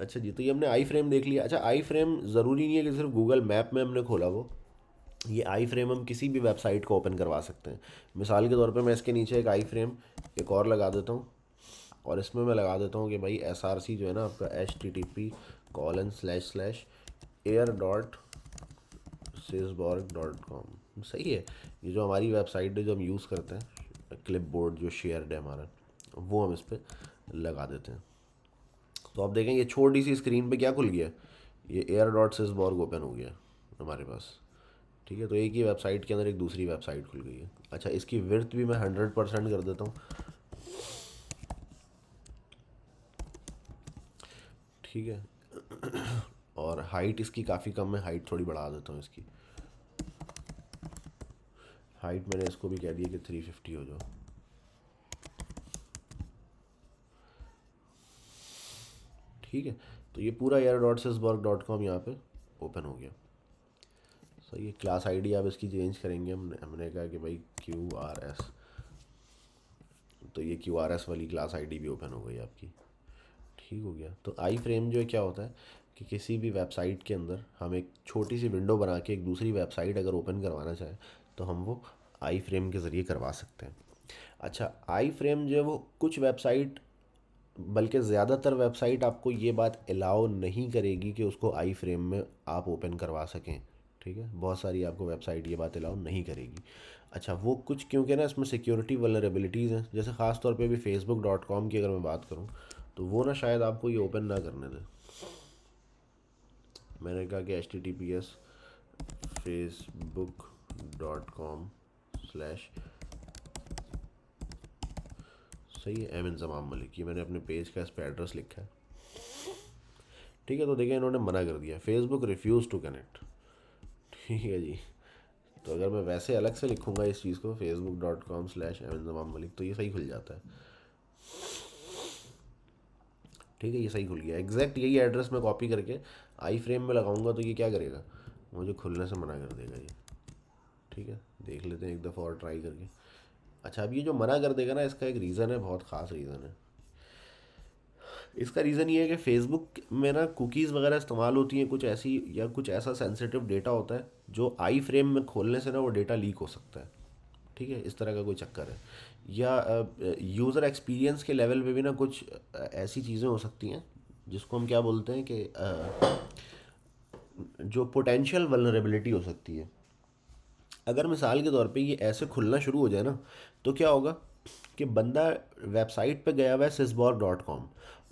अच्छा जी तो ये हमने आई फ्रेम देख लिया अच्छा आई फ्रेम ज़रूरी नहीं है कि सिर्फ गूगल मैप में हमने खोला वो ये आई फ्रेम हम किसी भी वेबसाइट को ओपन करवा सकते हैं मिसाल के तौर पे मैं इसके नीचे एक आई फ्रेम एक और लगा देता हूँ और इसमें मैं लगा देता हूँ कि भाई एस आर सी जो है ना आपका H T T P colon slash slash air dot sejborg dot com सही है ये जो हमारी वेबसाइट है जो हम यूज़ करते हैं क्लिप बोर्ड जो शेयर है हमारा वो हम इस पर लगा देते हैं तो आप देखें ये छोटी सी स्क्रीन पे क्या खुल गया ये एयर डॉट से बॉर्ग ओपन हो गया हमारे पास ठीक है तो एक ही वेबसाइट के अंदर एक दूसरी वेबसाइट खुल गई है अच्छा इसकी विर्थ भी मैं हंड्रेड परसेंट कर देता हूँ ठीक है और हाइट इसकी काफ़ी कम है हाइट थोड़ी बढ़ा देता हूँ इसकी हाइट मैंने इसको भी कह दिया कि थ्री फिफ्टी हो जाओ ठीक है तो ये पूरा air dot work dot com यहाँ पर ओपन हो गया सर ये क्लास आई डी आप इसकी चेंज करेंगे हमने हमने कहा कि भाई क्यू आर एस तो ये क्यू आर एस वाली क्लास आई डी भी ओपन हो गई आपकी ठीक हो गया तो आई फ्रेम जो है क्या होता है कि किसी भी वेबसाइट के अंदर हम एक छोटी सी विंडो बना के एक दूसरी वेबसाइट अगर ओपन करवाना चाहें तो हम वो आई फ्रेम के ज़रिए करवा सकते हैं अच्छा आई फ्रेम जो है वो कुछ वेबसाइट बल्कि ज़्यादातर वेबसाइट आपको ये बात अलाउ नहीं करेगी कि उसको आई फ्रेम में आप ओपन करवा सकें ठीक है बहुत सारी आपको वेबसाइट ये बात अलाउ नहीं करेगी अच्छा वो कुछ क्योंकि ना इसमें सिक्योरिटी वलरेबिलिटीज़ हैं जैसे ख़ास तौर पर भी फेसबुक डॉट कॉम की अगर मैं बात करूँ तो वो ना शायद आपको ये ओपन ना करने दें मैंने कहा कि H T T P S Facebook dot com slash सही है एम इंजमाम मलिक ये मैंने अपने पेज का इस पर एड्रेस लिखा है ठीक है तो देखिए इन्होंने मना कर दिया फेसबुक रिफ्यूज़ टू कनेक्ट ठीक है जी तो अगर मैं वैसे अलग से लिखूँगा इस चीज़ को Facebook dot com slash M Inzamam Malik तो ये सही खुल जाता है ठीक है ये सही खुल गया एग्जैक्ट यही एड्रेस मैं कॉपी करके आई फ्रेम में लगाऊंगा तो ये क्या करेगा मुझे खुलने से मना कर देगा ये ठीक है देख लेते हैं एक दफ़ा और ट्राई करके अच्छा अब ये जो मना कर देगा ना इसका एक रीज़न है बहुत ख़ास रीज़न है इसका रीज़न ये है कि फेसबुक में ना कुकीज़ वगैरह इस्तेमाल होती हैं कुछ ऐसी या कुछ ऐसा सेंसिटिव डेटा होता है जो आई फ्रेम में खोलने से ना वो डेटा लीक हो सकता है ठीक है इस तरह का कोई चक्कर है या यूज़र एक्सपीरियंस के लेवल पे भी ना कुछ ऐसी चीज़ें हो सकती हैं जिसको हम क्या बोलते हैं कि जो पोटेंशियल वलनरेबिलिटी हो सकती है अगर मिसाल के तौर पे ये ऐसे खुलना शुरू हो जाए ना तो क्या होगा कि बंदा वेबसाइट पे गया हुआ है सिसबॉर डॉट कॉम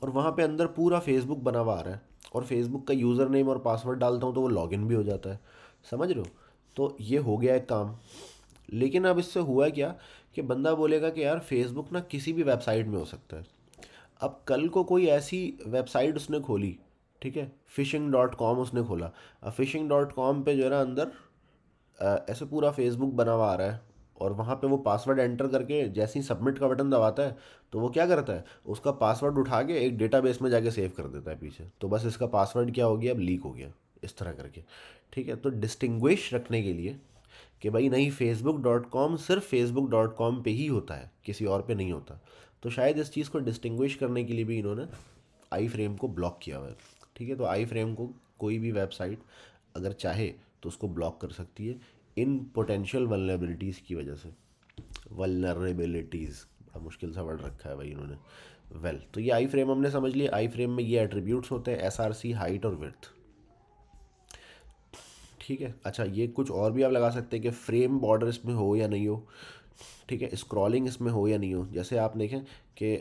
और वहाँ पे अंदर पूरा फेसबुक बना हुआ आ रहा है और फेसबुक का यूज़र नेम और पासवर्ड डालता हूँ तो वो लॉगिन भी हो जाता है समझ रहे हो तो ये हो गया एक काम लेकिन अब इससे हुआ क्या कि बंदा बोलेगा कि यार फेसबुक ना किसी भी वेबसाइट में हो सकता है अब कल को कोई ऐसी वेबसाइट उसने खोली ठीक है फिशिंग डॉट कॉम उसने खोला अब फिशिंग डॉट कॉम पर जो है ना अंदर ऐसे पूरा फेसबुक बना हुआ आ रहा है और वहाँ पे वो पासवर्ड एंटर करके जैसे ही सबमिट का बटन दबाता है तो वो क्या करता है उसका पासवर्ड उठा के एक डेटाबेस में जाके सेव कर देता है पीछे तो बस इसका पासवर्ड क्या हो गया अब लीक हो गया इस तरह करके ठीक है तो डिस्टिंग्विश रखने के लिए कि भाई नहीं फेसबुक डॉट कॉम सिर्फ फेसबुक डॉट कॉम पर ही होता है किसी और पे नहीं होता तो शायद इस चीज़ को डिस्टिंग्विश करने के लिए भी इन्होंने आई फ्रेम को ब्लॉक किया हुआ है ठीक है तो आई फ्रेम को कोई भी वेबसाइट अगर चाहे तो उसको ब्लॉक कर सकती है इन पोटेंशियल वलनरेबिलिटीज़ की वजह से वलनरेबिलिटीज़ बड़ा मुश्किल सा वर्ड रखा है भाई इन्होंने वेल well, तो ये आई फ्रेम हमने समझ लिया आई फ्रेम में ये एट्रीब्यूट्स होते हैं एस आर सी हाइट और विर्थ ठीक है अच्छा ये कुछ और भी आप लगा सकते हैं कि फ्रेम बॉर्डर इसमें हो या नहीं हो ठीक है स्क्रॉलिंग इसमें हो या नहीं हो जैसे आप देखें कि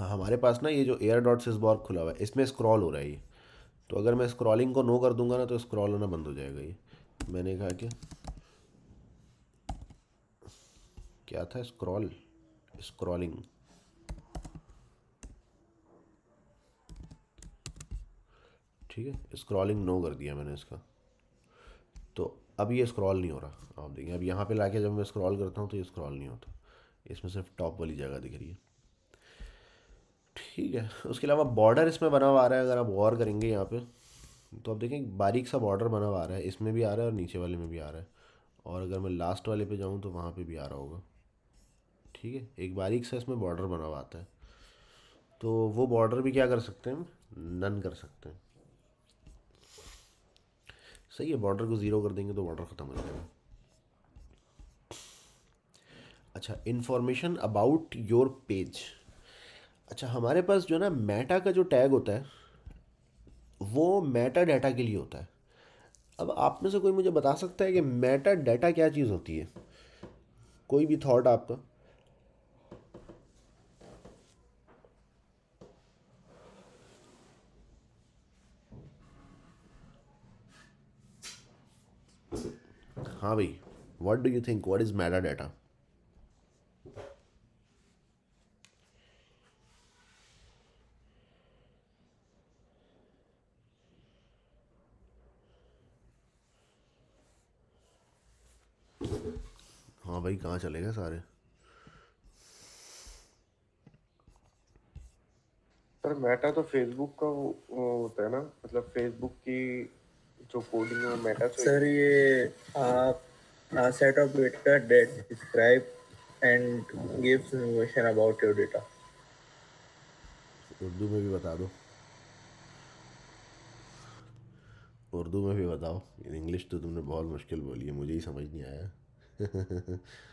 हमारे पास ना ये जो एयर डॉट इस बार खुला हुआ है इसमें स्क्रॉल हो रहा है ये तो अगर मैं स्क्रॉलिंग को नो कर दूंगा ना तो स्क्रॉल होना बंद हो जाएगा ये मैंने कहा कि क्या था स्क्रॉल स्क्रॉलिंग ठीक है स्क्रॉलिंग नो कर दिया मैंने इसका तो अब ये स्क्रॉल नहीं हो रहा आप देखिए अब यहाँ पे लाके जब मैं स्क्रॉल करता हूँ तो ये स्क्रॉल नहीं होता इसमें सिर्फ टॉप वाली जगह दिख रही है ठीक है उसके अलावा बॉर्डर इसमें बना हुआ आ रहा है अगर आप गौर करेंगे यहाँ पे तो आप देखें बारीक सा बॉर्डर बना हुआ आ रहा है इसमें भी आ रहा है और नीचे वाले में भी आ रहा है और अगर मैं लास्ट वाले पे जाऊँ तो वहाँ पे भी आ रहा होगा ठीक है एक बारीक सा इसमें बॉर्डर बना हुआ आता है तो वो बॉर्डर भी क्या कर सकते हैं नन कर सकते हैं सही है बॉर्डर को ज़ीरो कर देंगे तो बॉर्डर ख़त्म हो जाएगा अच्छा इन्फॉर्मेशन अबाउट योर पेज अच्छा हमारे पास जो ना मेटा का जो टैग होता है वो मेटा डाटा के लिए होता है अब आप में से कोई मुझे बता सकता है कि मेटा डाटा क्या चीज़ होती है कोई भी थॉट आपका हाँ भाई what do you think what is meta data कहाँ चले गए सारे सर मेटा तो फेसबुक का वो होता है ना मतलब फेसबुक की जो कोडिंग है मेटा से सर ये आप set of data describe and gives information about your data Urdu में भी बता दो उर्दू में भी बताओ इंग्लिश तो तुमने बहुत मुश्किल बोली है मुझे ही समझ नहीं आया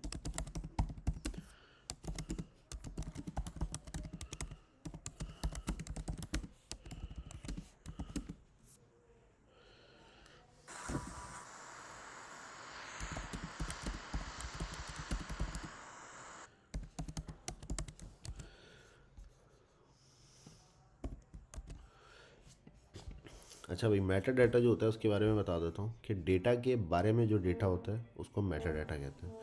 अच्छा भाई मेटा डाटा जो होता है उसके बारे में बता देता हूँ कि डेटा के बारे में जो डेटा होता है उसको मेटा डाटा कहते हैं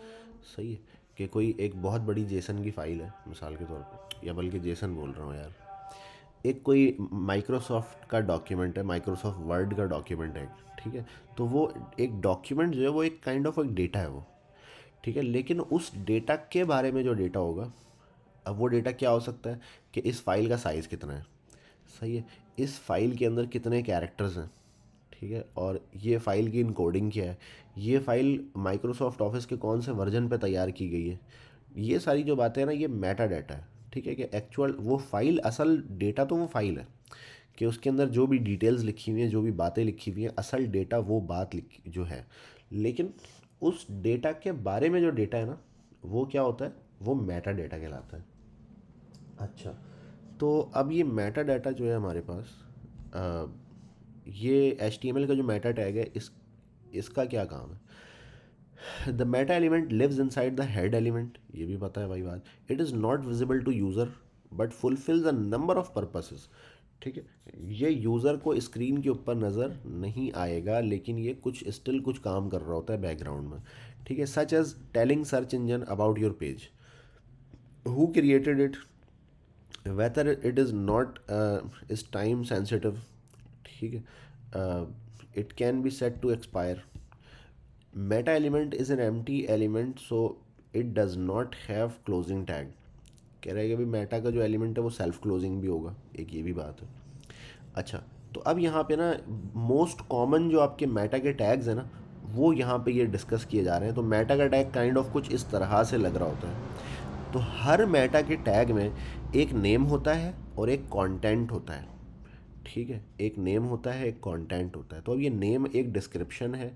सही है कि कोई एक बहुत बड़ी जेसन की फ़ाइल है मिसाल के तौर पर या बल्कि जेसन बोल रहा हूँ यार एक कोई माइक्रोसॉफ्ट का डॉक्यूमेंट है माइक्रोसॉफ्ट वर्ड का डॉक्यूमेंट है ठीक है तो वो एक डॉक्यूमेंट जो है वो एक काइंड ऑफ एक डेटा है वो ठीक है लेकिन उस डेटा के बारे में जो डेटा होगा अब वो डेटा क्या हो सकता है कि इस फाइल का साइज़ कितना है सही है इस फाइल के अंदर कितने कैरेक्टर्स हैं ठीक है और ये फ़ाइल की इनकोडिंग क्या है ये फ़ाइल माइक्रोसॉफ्ट ऑफिस के कौन से वर्जन पे तैयार की गई है ये सारी जो बातें हैं ना ये मेटा डाटा है ठीक है कि एक्चुअल वो फ़ाइल असल डेटा तो वो फ़ाइल है कि उसके अंदर जो भी डिटेल्स लिखी हुई हैं जो भी बातें लिखी हुई हैं असल डेटा वो बात जो है लेकिन उस डेटा के बारे में जो डेटा है ना वो क्या होता है वो मेटा डेटा कहलाता है अच्छा तो अब ये मेटा डाटा जो है हमारे पास आ, ये एच का जो मेटा टैग है इस इसका क्या काम है the meta element lives inside the head element ये भी पता है भाई बात it is not visible to user but fulfils a number of purposes ठीक है ये यूज़र को स्क्रीन के ऊपर नज़र नहीं आएगा लेकिन ये कुछ स्टिल कुछ काम कर रहा होता है बैकग्राउंड में ठीक है such as telling search engine about your page who created it whether it is not is time sensitive ठीक है can be set to expire meta element is an empty element so it does not have closing tag कह रहे हैं कि अभी Meta का जो element है वो सेल्फ क्लोजिंग भी होगा एक ये भी बात है अच्छा तो अब यहाँ पे ना मोस्ट कॉमन जो आपके मेटा के टैग्स हैं ना वो यहाँ पे ये डिस्कस किए जा रहे हैं तो मेटा का टैग काइंड ऑफ कुछ इस तरह से लग रहा होता है तो हर मेटा के टैग में एक नेम होता है और एक कंटेंट होता है ठीक है एक नेम होता है एक कंटेंट होता है तो अब ये नेम एक डिस्क्रिप्शन है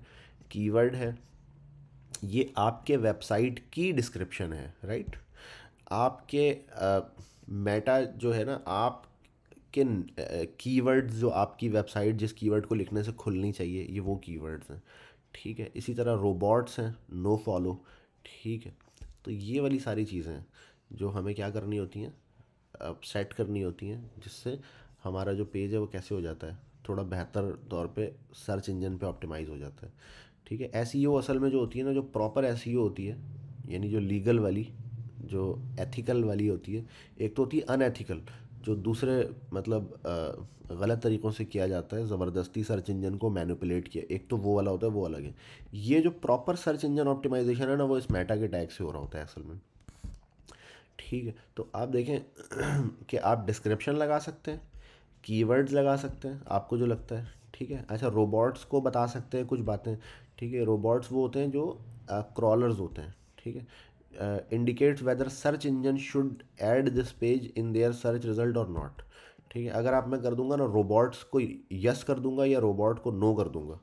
कीवर्ड है ये आपके वेबसाइट की डिस्क्रिप्शन है राइट आपके मेटा जो है ना आप के कीवर्ड जो आपकी वेबसाइट जिस कीवर्ड को लिखने से खुलनी चाहिए ये वो कीवर्ड्स हैं ठीक है इसी तरह रोबोट्स हैं नो फॉलो ठीक है तो ये वाली सारी चीज़ें जो हमें क्या करनी होती हैं अब सेट करनी होती हैं जिससे हमारा जो पेज है वो कैसे हो जाता है थोड़ा बेहतर तौर पे सर्च इंजन पे ऑप्टिमाइज़ हो जाता है ठीक है एस e असल में जो होती है ना जो प्रॉपर एस e होती है यानी जो लीगल वाली जो एथिकल वाली होती है एक तो होती है अनएथिकल जो दूसरे मतलब गलत तरीक़ों से किया जाता है ज़बरदस्ती सर्च इंजन को मैनिपुलेट किया एक तो वो वाला होता है वो अलग है ये जो प्रॉपर सर्च इंजन ऑप्टिमाइजेशन है ना वो इस मेटा के टैग से हो रहा होता है असल में ठीक है तो आप देखें कि आप डिस्क्रिप्शन लगा सकते हैं कीवर्ड्स लगा सकते हैं आपको जो लगता है ठीक है अच्छा रोबोट्स को बता सकते हैं कुछ बातें ठीक है रोबोट्स वो होते हैं जो क्रॉलर्स होते हैं ठीक है uh, indicates whether search engine should add this page in their search result or not ठीक है अगर आप मैं कर दूंगा ना रोबोट्स को यस कर दूंगा या रोबोट को नो कर दूंगा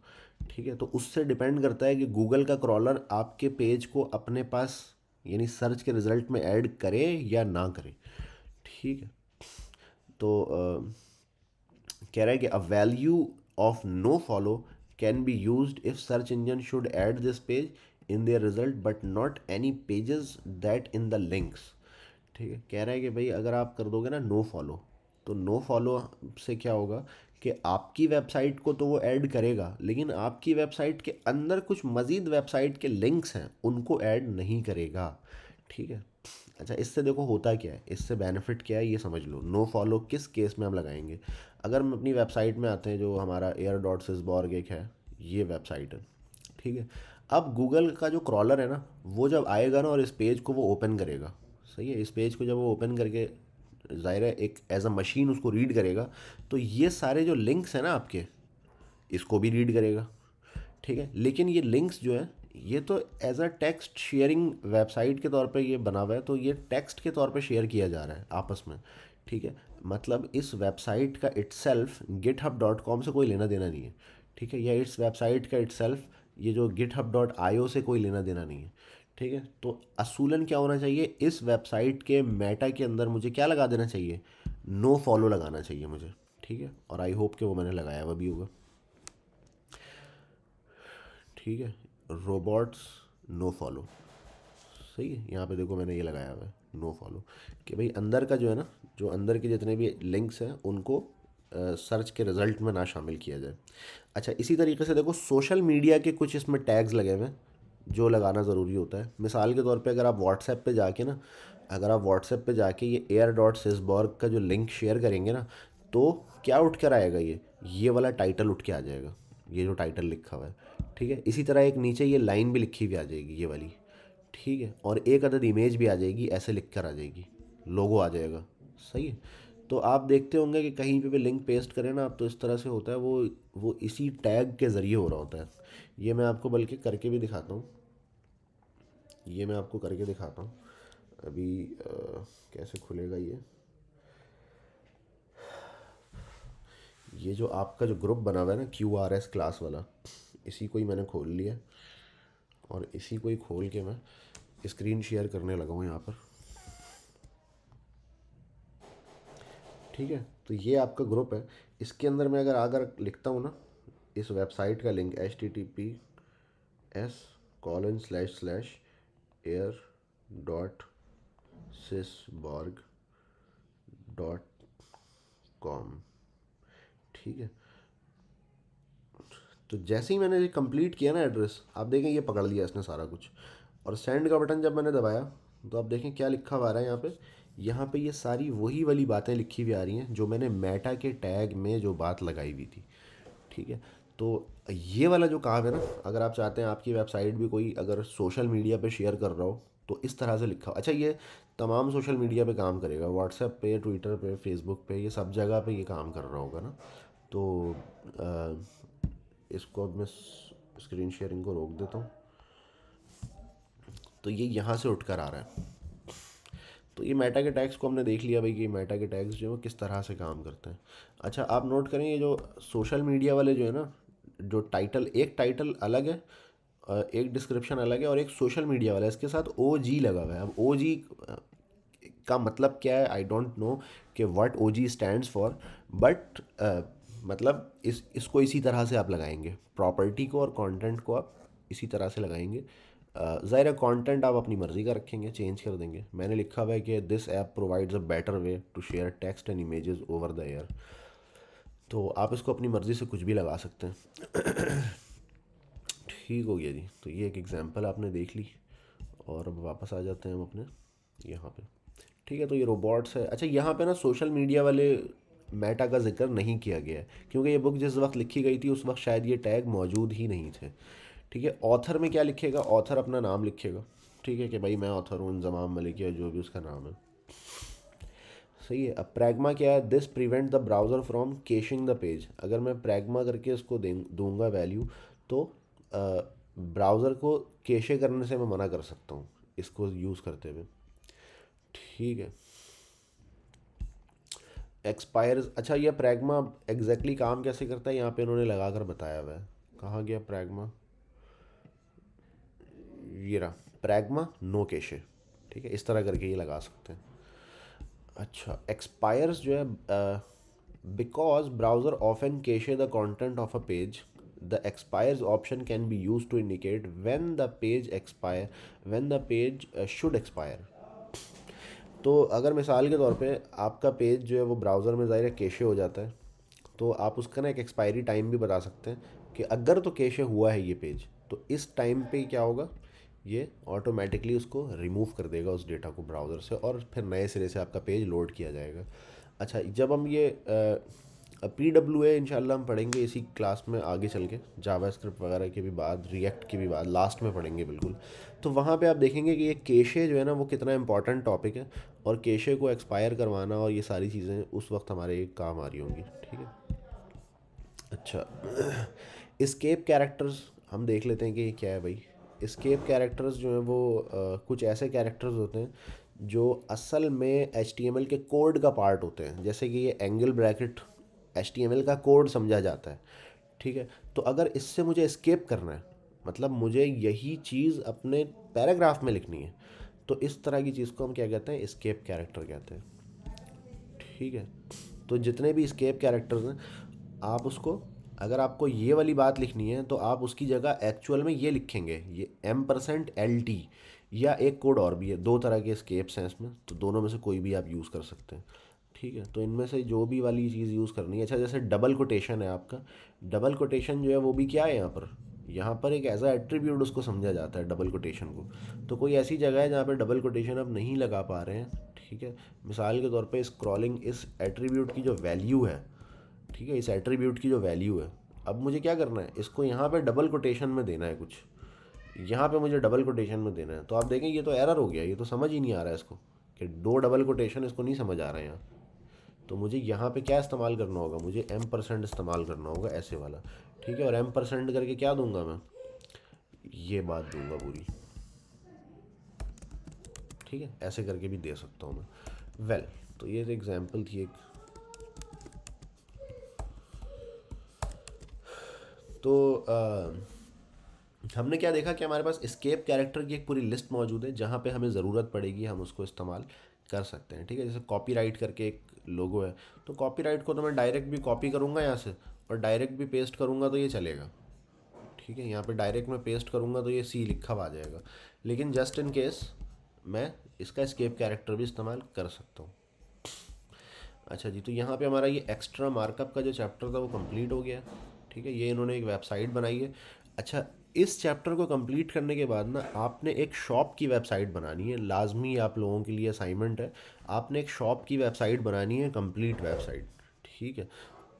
ठीक है तो उससे डिपेंड करता है कि गूगल का क्रॉलर आपके पेज को अपने पास यानी सर्च के रिज़ल्ट में ऐड करे या ना करे ठीक है तो uh, कह रहा है कि a value of no follow can be use if search engine should add this page in their result but not any pages that in the links ठीक है कह रहा है कि भाई अगर आप कर दोगे ना नो फॉलो तो नो फॉलो से क्या होगा कि आपकी वेबसाइट को तो वो ऐड करेगा लेकिन आपकी वेबसाइट के अंदर कुछ मज़ीद वेबसाइट के लिंक्स हैं उनको ऐड नहीं करेगा ठीक है अच्छा इससे देखो होता क्या है इससे बेनिफिट क्या है ये समझ लो नो फॉलो किस केस में हम लगाएंगे अगर हम अपनी वेबसाइट में आते हैं जो हमारा एयर डॉट सिजबॉर्ग एक है ये वेबसाइट है ठीक है अब गूगल का जो क्रॉलर है ना वो जब आएगा ना और इस पेज को वो ओपन करेगा सही है इस पेज को जब वो ओपन करके ज़ाहिर है एक एज अ मशीन उसको रीड करेगा तो ये सारे जो लिंक्स हैं ना आपके इसको भी रीड करेगा ठीक है लेकिन ये लिंक्स जो है ये तो as a text sharing website के तौर पे ये बना हुआ है तो ये टेक्स्ट के तौर पे शेयर किया जा रहा है आपस में ठीक है मतलब इस वेबसाइट का इट्सल्फ सेल्फ से कोई लेना देना नहीं है ठीक है या इस वेबसाइट का इट्सल्फ ये जो GitHub dot I O से कोई लेना देना नहीं है ठीक है तो असूलन क्या होना चाहिए इस वेबसाइट के मेटा के अंदर मुझे क्या लगा देना चाहिए नो no फॉलो लगाना चाहिए मुझे ठीक है और आई होप कि वो मैंने लगाया हुआ भी होगा ठीक है रोबोट्स नो फॉलो सही है यहाँ पे देखो मैंने ये लगाया हुआ है नो फॉलो कि भाई अंदर का जो है ना जो अंदर के जितने भी लिंक्स हैं उनको सर्च के रिज़ल्ट में ना शामिल किया जाए अच्छा इसी तरीके से देखो सोशल मीडिया के कुछ इसमें टैग्स लगे हुए हैं जो लगाना ज़रूरी होता है मिसाल के तौर पे अगर आप व्हाट्सएप पे जाके ना अगर आप व्हाट्सएप पे जाके ये एयर डॉट सिसबॉर्ग का जो लिंक शेयर करेंगे ना तो क्या उठ कर आएगा ये ये वाला टाइटल उठ के आ जाएगा ये जो टाइटल लिखा हुआ है ठीक है इसी तरह एक नीचे ये लाइन भी लिखी हुई आ जाएगी ये वाली ठीक है और एक अदद इमेज भी आ जाएगी ऐसे लिख कर आ जाएगी लोगो आ जाएगा सही है तो आप देखते होंगे कि कहीं पे भी लिंक पेस्ट करें ना आप तो इस तरह से होता है वो वो इसी टैग के ज़रिए हो रहा होता है ये मैं आपको बल्कि करके भी दिखाता हूँ ये मैं आपको करके दिखाता हूँ अभी आ, कैसे खुलेगा ये ये जो आपका जो ग्रुप बना हुआ है ना क्यू आर एस क्लास वाला इसी को ही मैंने खोल लिया और इसी को ही खोल के मैं स्क्रीन शेयर करने लगा हूँ यहाँ पर ठीक है तो ये आपका ग्रुप है इसके अंदर मैं अगर अगर लिखता हूँ ना इस वेबसाइट का link H T T P S colon slash slash air dot borg dot com ठीक है तो जैसे ही मैंने कंप्लीट किया ना एड्रेस आप देखें ये पकड़ लिया इसने सारा कुछ और सेंड का बटन जब मैंने दबाया तो आप देखें क्या लिखा हुआ रहा है यहाँ पे यहाँ पे ये सारी वही वाली बातें लिखी हुई आ रही हैं जो मैंने मेटा के टैग में जो बात लगाई हुई थी ठीक है तो ये वाला जो काम है ना अगर आप चाहते हैं आपकी वेबसाइट भी कोई अगर सोशल मीडिया पे शेयर कर रहा हो तो इस तरह से लिखा अच्छा ये तमाम सोशल मीडिया पे काम करेगा व्हाट्सएप पे ट्विटर पे फेसबुक पे ये सब जगह पे ये काम कर रहा होगा ना तो आ, इसको अब मैं स्क्रीन शेयरिंग को रोक देता हूँ तो ये यहाँ से उठ कर आ रहा है तो ये मेटा के टैग्स को हमने देख लिया भाई कि मेटा के टैग्स जो है किस तरह से काम करते हैं अच्छा आप नोट करें ये जो सोशल मीडिया वाले जो है ना जो टाइटल एक टाइटल अलग है एक डिस्क्रिप्शन अलग है और एक सोशल मीडिया वाला है इसके साथ ओ जी लगा हुआ है अब ओ जी का मतलब क्या है आई डोंट नो कि what O G stand for but मतलब इस इसको इसी तरह से आप लगाएंगे प्रॉपर्टी को और कंटेंट को आप इसी तरह से लगाएंगे ज़ाहिर कंटेंट आप अपनी मर्ज़ी का रखेंगे चेंज कर देंगे मैंने लिखा हुआ है कि this app provides a better way to share text and images over the air तो आप इसको अपनी मर्ज़ी से कुछ भी लगा सकते हैं ठीक हो गया जी तो ये एक एग्ज़ाम्पल आपने देख ली और अब वापस आ जाते हैं हम अपने यहाँ पर ठीक है तो ये रोबोट्स है अच्छा यहाँ पर ना सोशल मीडिया वाले मेटा का जिक्र नहीं किया गया क्योंकि ये बुक जिस वक्त लिखी गई थी उस वक्त शायद ये टैग मौजूद ही नहीं थे ठीक है ऑथर में क्या लिखेगा ऑथर अपना नाम लिखेगा ठीक है कि भाई मैं ऑथर हूँ इंजमाम मलिक या जो भी उसका नाम है सही है अब प्रैग्मा क्या है this prevent the browser from caching the page अगर मैं प्रैग्मा करके इसको दे दूँगा वैल्यू तो ब्राउज़र को केशे करने से मैं मना कर सकता हूँ इसको यूज़ करते हुए ठीक है एक्सपायर्स अच्छा यह प्रैग्मा एग्जैक्टली exactly काम कैसे करता है यहाँ पे इन्होंने लगा कर बताया हुआ है कहाँ गया प्रैग्मा ये रहा प्रैग्मा नो केशे ठीक है इस तरह करके ये लगा सकते हैं अच्छा एक्सपायर्स जो है because browser of an cache the content of a page the expires option can be use to indicate when the page expire when the page should expire तो अगर मिसाल के तौर पे आपका पेज जो है वो ब्राउज़र में ज़ाहिर केशे हो जाता है तो आप उसका ना एक एक्सपायरी टाइम भी बता सकते हैं कि अगर तो केशे हुआ है ये पेज तो इस टाइम पे क्या होगा ये ऑटोमेटिकली उसको रिमूव कर देगा उस डेटा को ब्राउज़र से और फिर नए सिरे से आपका पेज लोड किया जाएगा अच्छा जब हम ये पी डब्ल्यू ए इनशाला हम पढ़ेंगे इसी क्लास में आगे चल के जावा स्क्रिप्ट वगैरह के भी बाद रिएक्ट के भी बाद लास्ट में पढ़ेंगे बिल्कुल तो वहाँ पे आप देखेंगे कि ये केशे जो है ना वो कितना इंपॉर्टेंट टॉपिक है और केशे को एक्सपायर करवाना और ये सारी चीज़ें उस वक्त हमारे काम आ रही होंगी ठीक है अच्छा इस्केप कैरेक्टर्स हम देख लेते हैं कि क्या है भाई इस्केप कैरेक्टर्स जो हैं वो आ, कुछ ऐसे कैरेक्टर्स होते हैं जो असल में एच के कोड का पार्ट होते हैं जैसे कि ये एंगल ब्रैकेट एच का कोड समझा जाता है ठीक है तो अगर इससे मुझे इस्केप करना है मतलब मुझे यही चीज़ अपने पैराग्राफ में लिखनी है तो इस तरह की चीज़ को हम क्या कहते हैं इस्केप कैरेक्टर कहते हैं ठीक है तो जितने भी इस्केप कैरेक्टर्स हैं आप उसको अगर आपको ये वाली बात लिखनी है तो आप उसकी जगह एक्चुअल में ये लिखेंगे ये एम परसेंट एल टी या एक कोड और भी है दो तरह के स्केप्स हैं इसमें तो दोनों में से कोई भी आप यूज़ कर सकते हैं ठीक है तो इनमें से जो भी वाली चीज़ यूज़ करनी है अच्छा जैसे डबल कोटेशन है आपका डबल कोटेशन जो है वो भी क्या है यहाँ पर यहाँ पर एक ऐसा एट्रीब्यूट उसको समझा जाता है डबल कोटेशन को तो कोई ऐसी जगह है जहाँ पर डबल कोटेशन आप नहीं लगा पा रहे हैं ठीक है मिसाल के तौर पे स्क्रॉलिंग इस एट्रीब्यूट की जो वैल्यू है ठीक है इस एट्रीब्यूट की जो वैल्यू है अब मुझे क्या करना है इसको यहाँ पे डबल कोटेशन में देना है कुछ यहाँ पे मुझे डबल कोटेशन में देना है तो आप देखें ये तो एरर हो गया ये तो समझ ही नहीं आ रहा है इसको कि दो डबल कोटेशन इसको नहीं समझ आ रहा है यहाँ तो मुझे यहाँ पे क्या इस्तेमाल करना होगा मुझे एम परसेंट इस्तेमाल करना होगा ऐसे वाला ठीक है और एम परसेंट करके क्या दूंगा मैं ये बात दूंगा पूरी ठीक है ऐसे करके भी दे सकता हूँ मैं वेल well, तो ये एग्जाम्पल तो थी एक तो आ, हमने क्या देखा कि हमारे पास स्केप कैरेक्टर की एक पूरी लिस्ट मौजूद है जहाँ पे हमें ज़रूरत पड़ेगी हम उसको इस्तेमाल कर सकते हैं ठीक है जैसे कॉपीराइट करके एक लोगो है तो कॉपीराइट को तो मैं डायरेक्ट भी कॉपी करूँगा यहाँ से और डायरेक्ट भी पेस्ट करूँगा तो ये चलेगा ठीक है यहाँ पे डायरेक्ट मैं पेस्ट करूँगा तो ये सी लिखा हुआ आ जाएगा लेकिन जस्ट इन केस मैं इसका स्केप कैरेक्टर भी इस्तेमाल कर सकता हूँ अच्छा जी तो यहाँ पे हमारा ये एक्स्ट्रा मार्कअप का जो चैप्टर था वो कंप्लीट हो गया ठीक है ये इन्होंने एक वेबसाइट बनाई है अच्छा इस चैप्टर को कंप्लीट करने के बाद ना आपने एक शॉप की वेबसाइट बनानी है लाजमी आप लोगों के लिए असाइनमेंट है आपने एक शॉप की वेबसाइट बनानी है कंप्लीट वेबसाइट ठीक है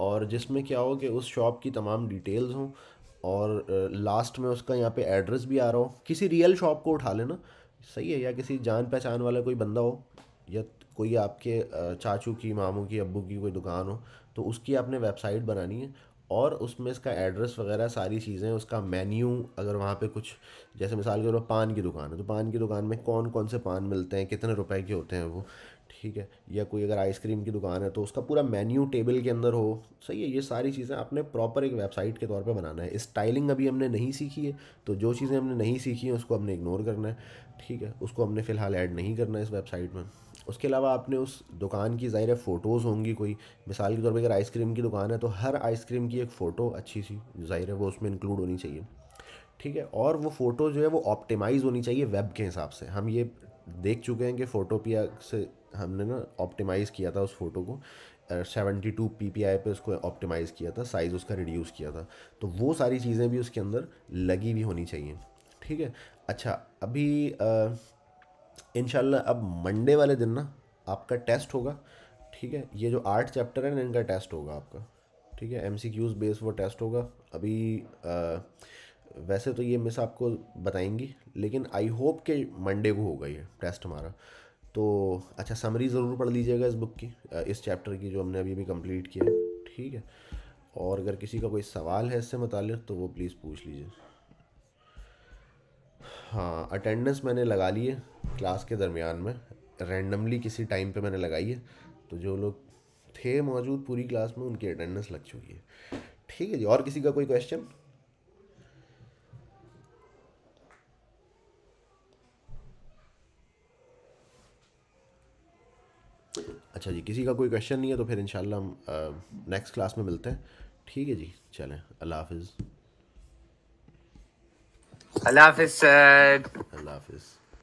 और जिसमें क्या हो कि उस शॉप की तमाम डिटेल्स हों और लास्ट में उसका यहाँ पे एड्रेस भी आ रहा हो किसी रियल शॉप को उठा लेना सही है या किसी जान पहचान वाला कोई बंदा हो या कोई आपके चाचू की मामू की अबू की कोई दुकान हो तो उसकी आपने वेबसाइट बनानी है और उसमें इसका एड्रेस वगैरह सारी चीज़ें उसका मेन्यू अगर वहाँ पे कुछ जैसे मिसाल के तौर पर पान की दुकान है तो पान की दुकान में कौन कौन से पान मिलते हैं कितने रुपए के होते हैं वो ठीक है या कोई अगर आइसक्रीम की दुकान है तो उसका पूरा मेन्यू टेबल के अंदर हो सही है ये सारी चीज़ें आपने प्रॉपर एक वेबसाइट के तौर पर बनाना है स्टाइलिंग अभी हमने नहीं सीखी है तो जो चीज़ें हमने नहीं सीखी हैं उसको हमने इग्नोर करना है ठीक है उसको हमने फ़िलहाल ऐड नहीं करना है इस वेबसाइट में उसके अलावा आपने उस दुकान की ज़ाहिर फ़ोटोज़ होंगी कोई मिसाल के तौर पर अगर आइसक्रीम की दुकान है तो हर आइसक्रीम की एक फ़ोटो अच्छी सी ज़ाहिर है वो उसमें इंक्लूड होनी चाहिए ठीक है और वो फ़ोटो जो है वो ऑप्टिमाइज़ होनी चाहिए वेब के हिसाब से हम ये देख चुके हैं कि फ़ोटोपिया से हमने ना ऑप्टिमाइज़ किया था उस फ़ोटो को seventy two P P I पर उसको ऑप्टिमाइज़ किया था साइज़ उसका रिड्यूस किया था तो वो सारी चीज़ें भी उसके अंदर लगी हुई होनी चाहिए ठीक है अच्छा अभी आ, इन अब मंडे वाले दिन ना आपका टेस्ट होगा ठीक है ये जो आठ चैप्टर है ना इनका टेस्ट होगा आपका ठीक है एम सी क्यूज़ बेस वो टेस्ट होगा अभी आ, वैसे तो ये मिस आपको बताएंगी लेकिन आई होप कि मंडे को होगा ये टेस्ट हमारा तो अच्छा समरी ज़रूर पढ़ लीजिएगा इस बुक की इस चैप्टर की जो हमने अभी अभी कंप्लीट किया है ठीक है और अगर किसी का कोई सवाल है इससे मतलब तो वो प्लीज़ पूछ लीजिए हाँ अटेंडेंस मैंने लगा ली है क्लास के दरमियान में रैंडमली किसी टाइम पे मैंने लगाई है तो जो लोग थे मौजूद पूरी क्लास में उनकी अटेंडेंस लग चुकी है ठीक है जी और किसी का कोई क्वेश्चन अच्छा जी किसी का कोई क्वेश्चन नहीं है तो फिर इंशाल्लाह हम नेक्स्ट क्लास में मिलते हैं ठीक है जी चलें अल्लाह हाफिज़ Allah Hafiz said. Uh, Allah Hafiz.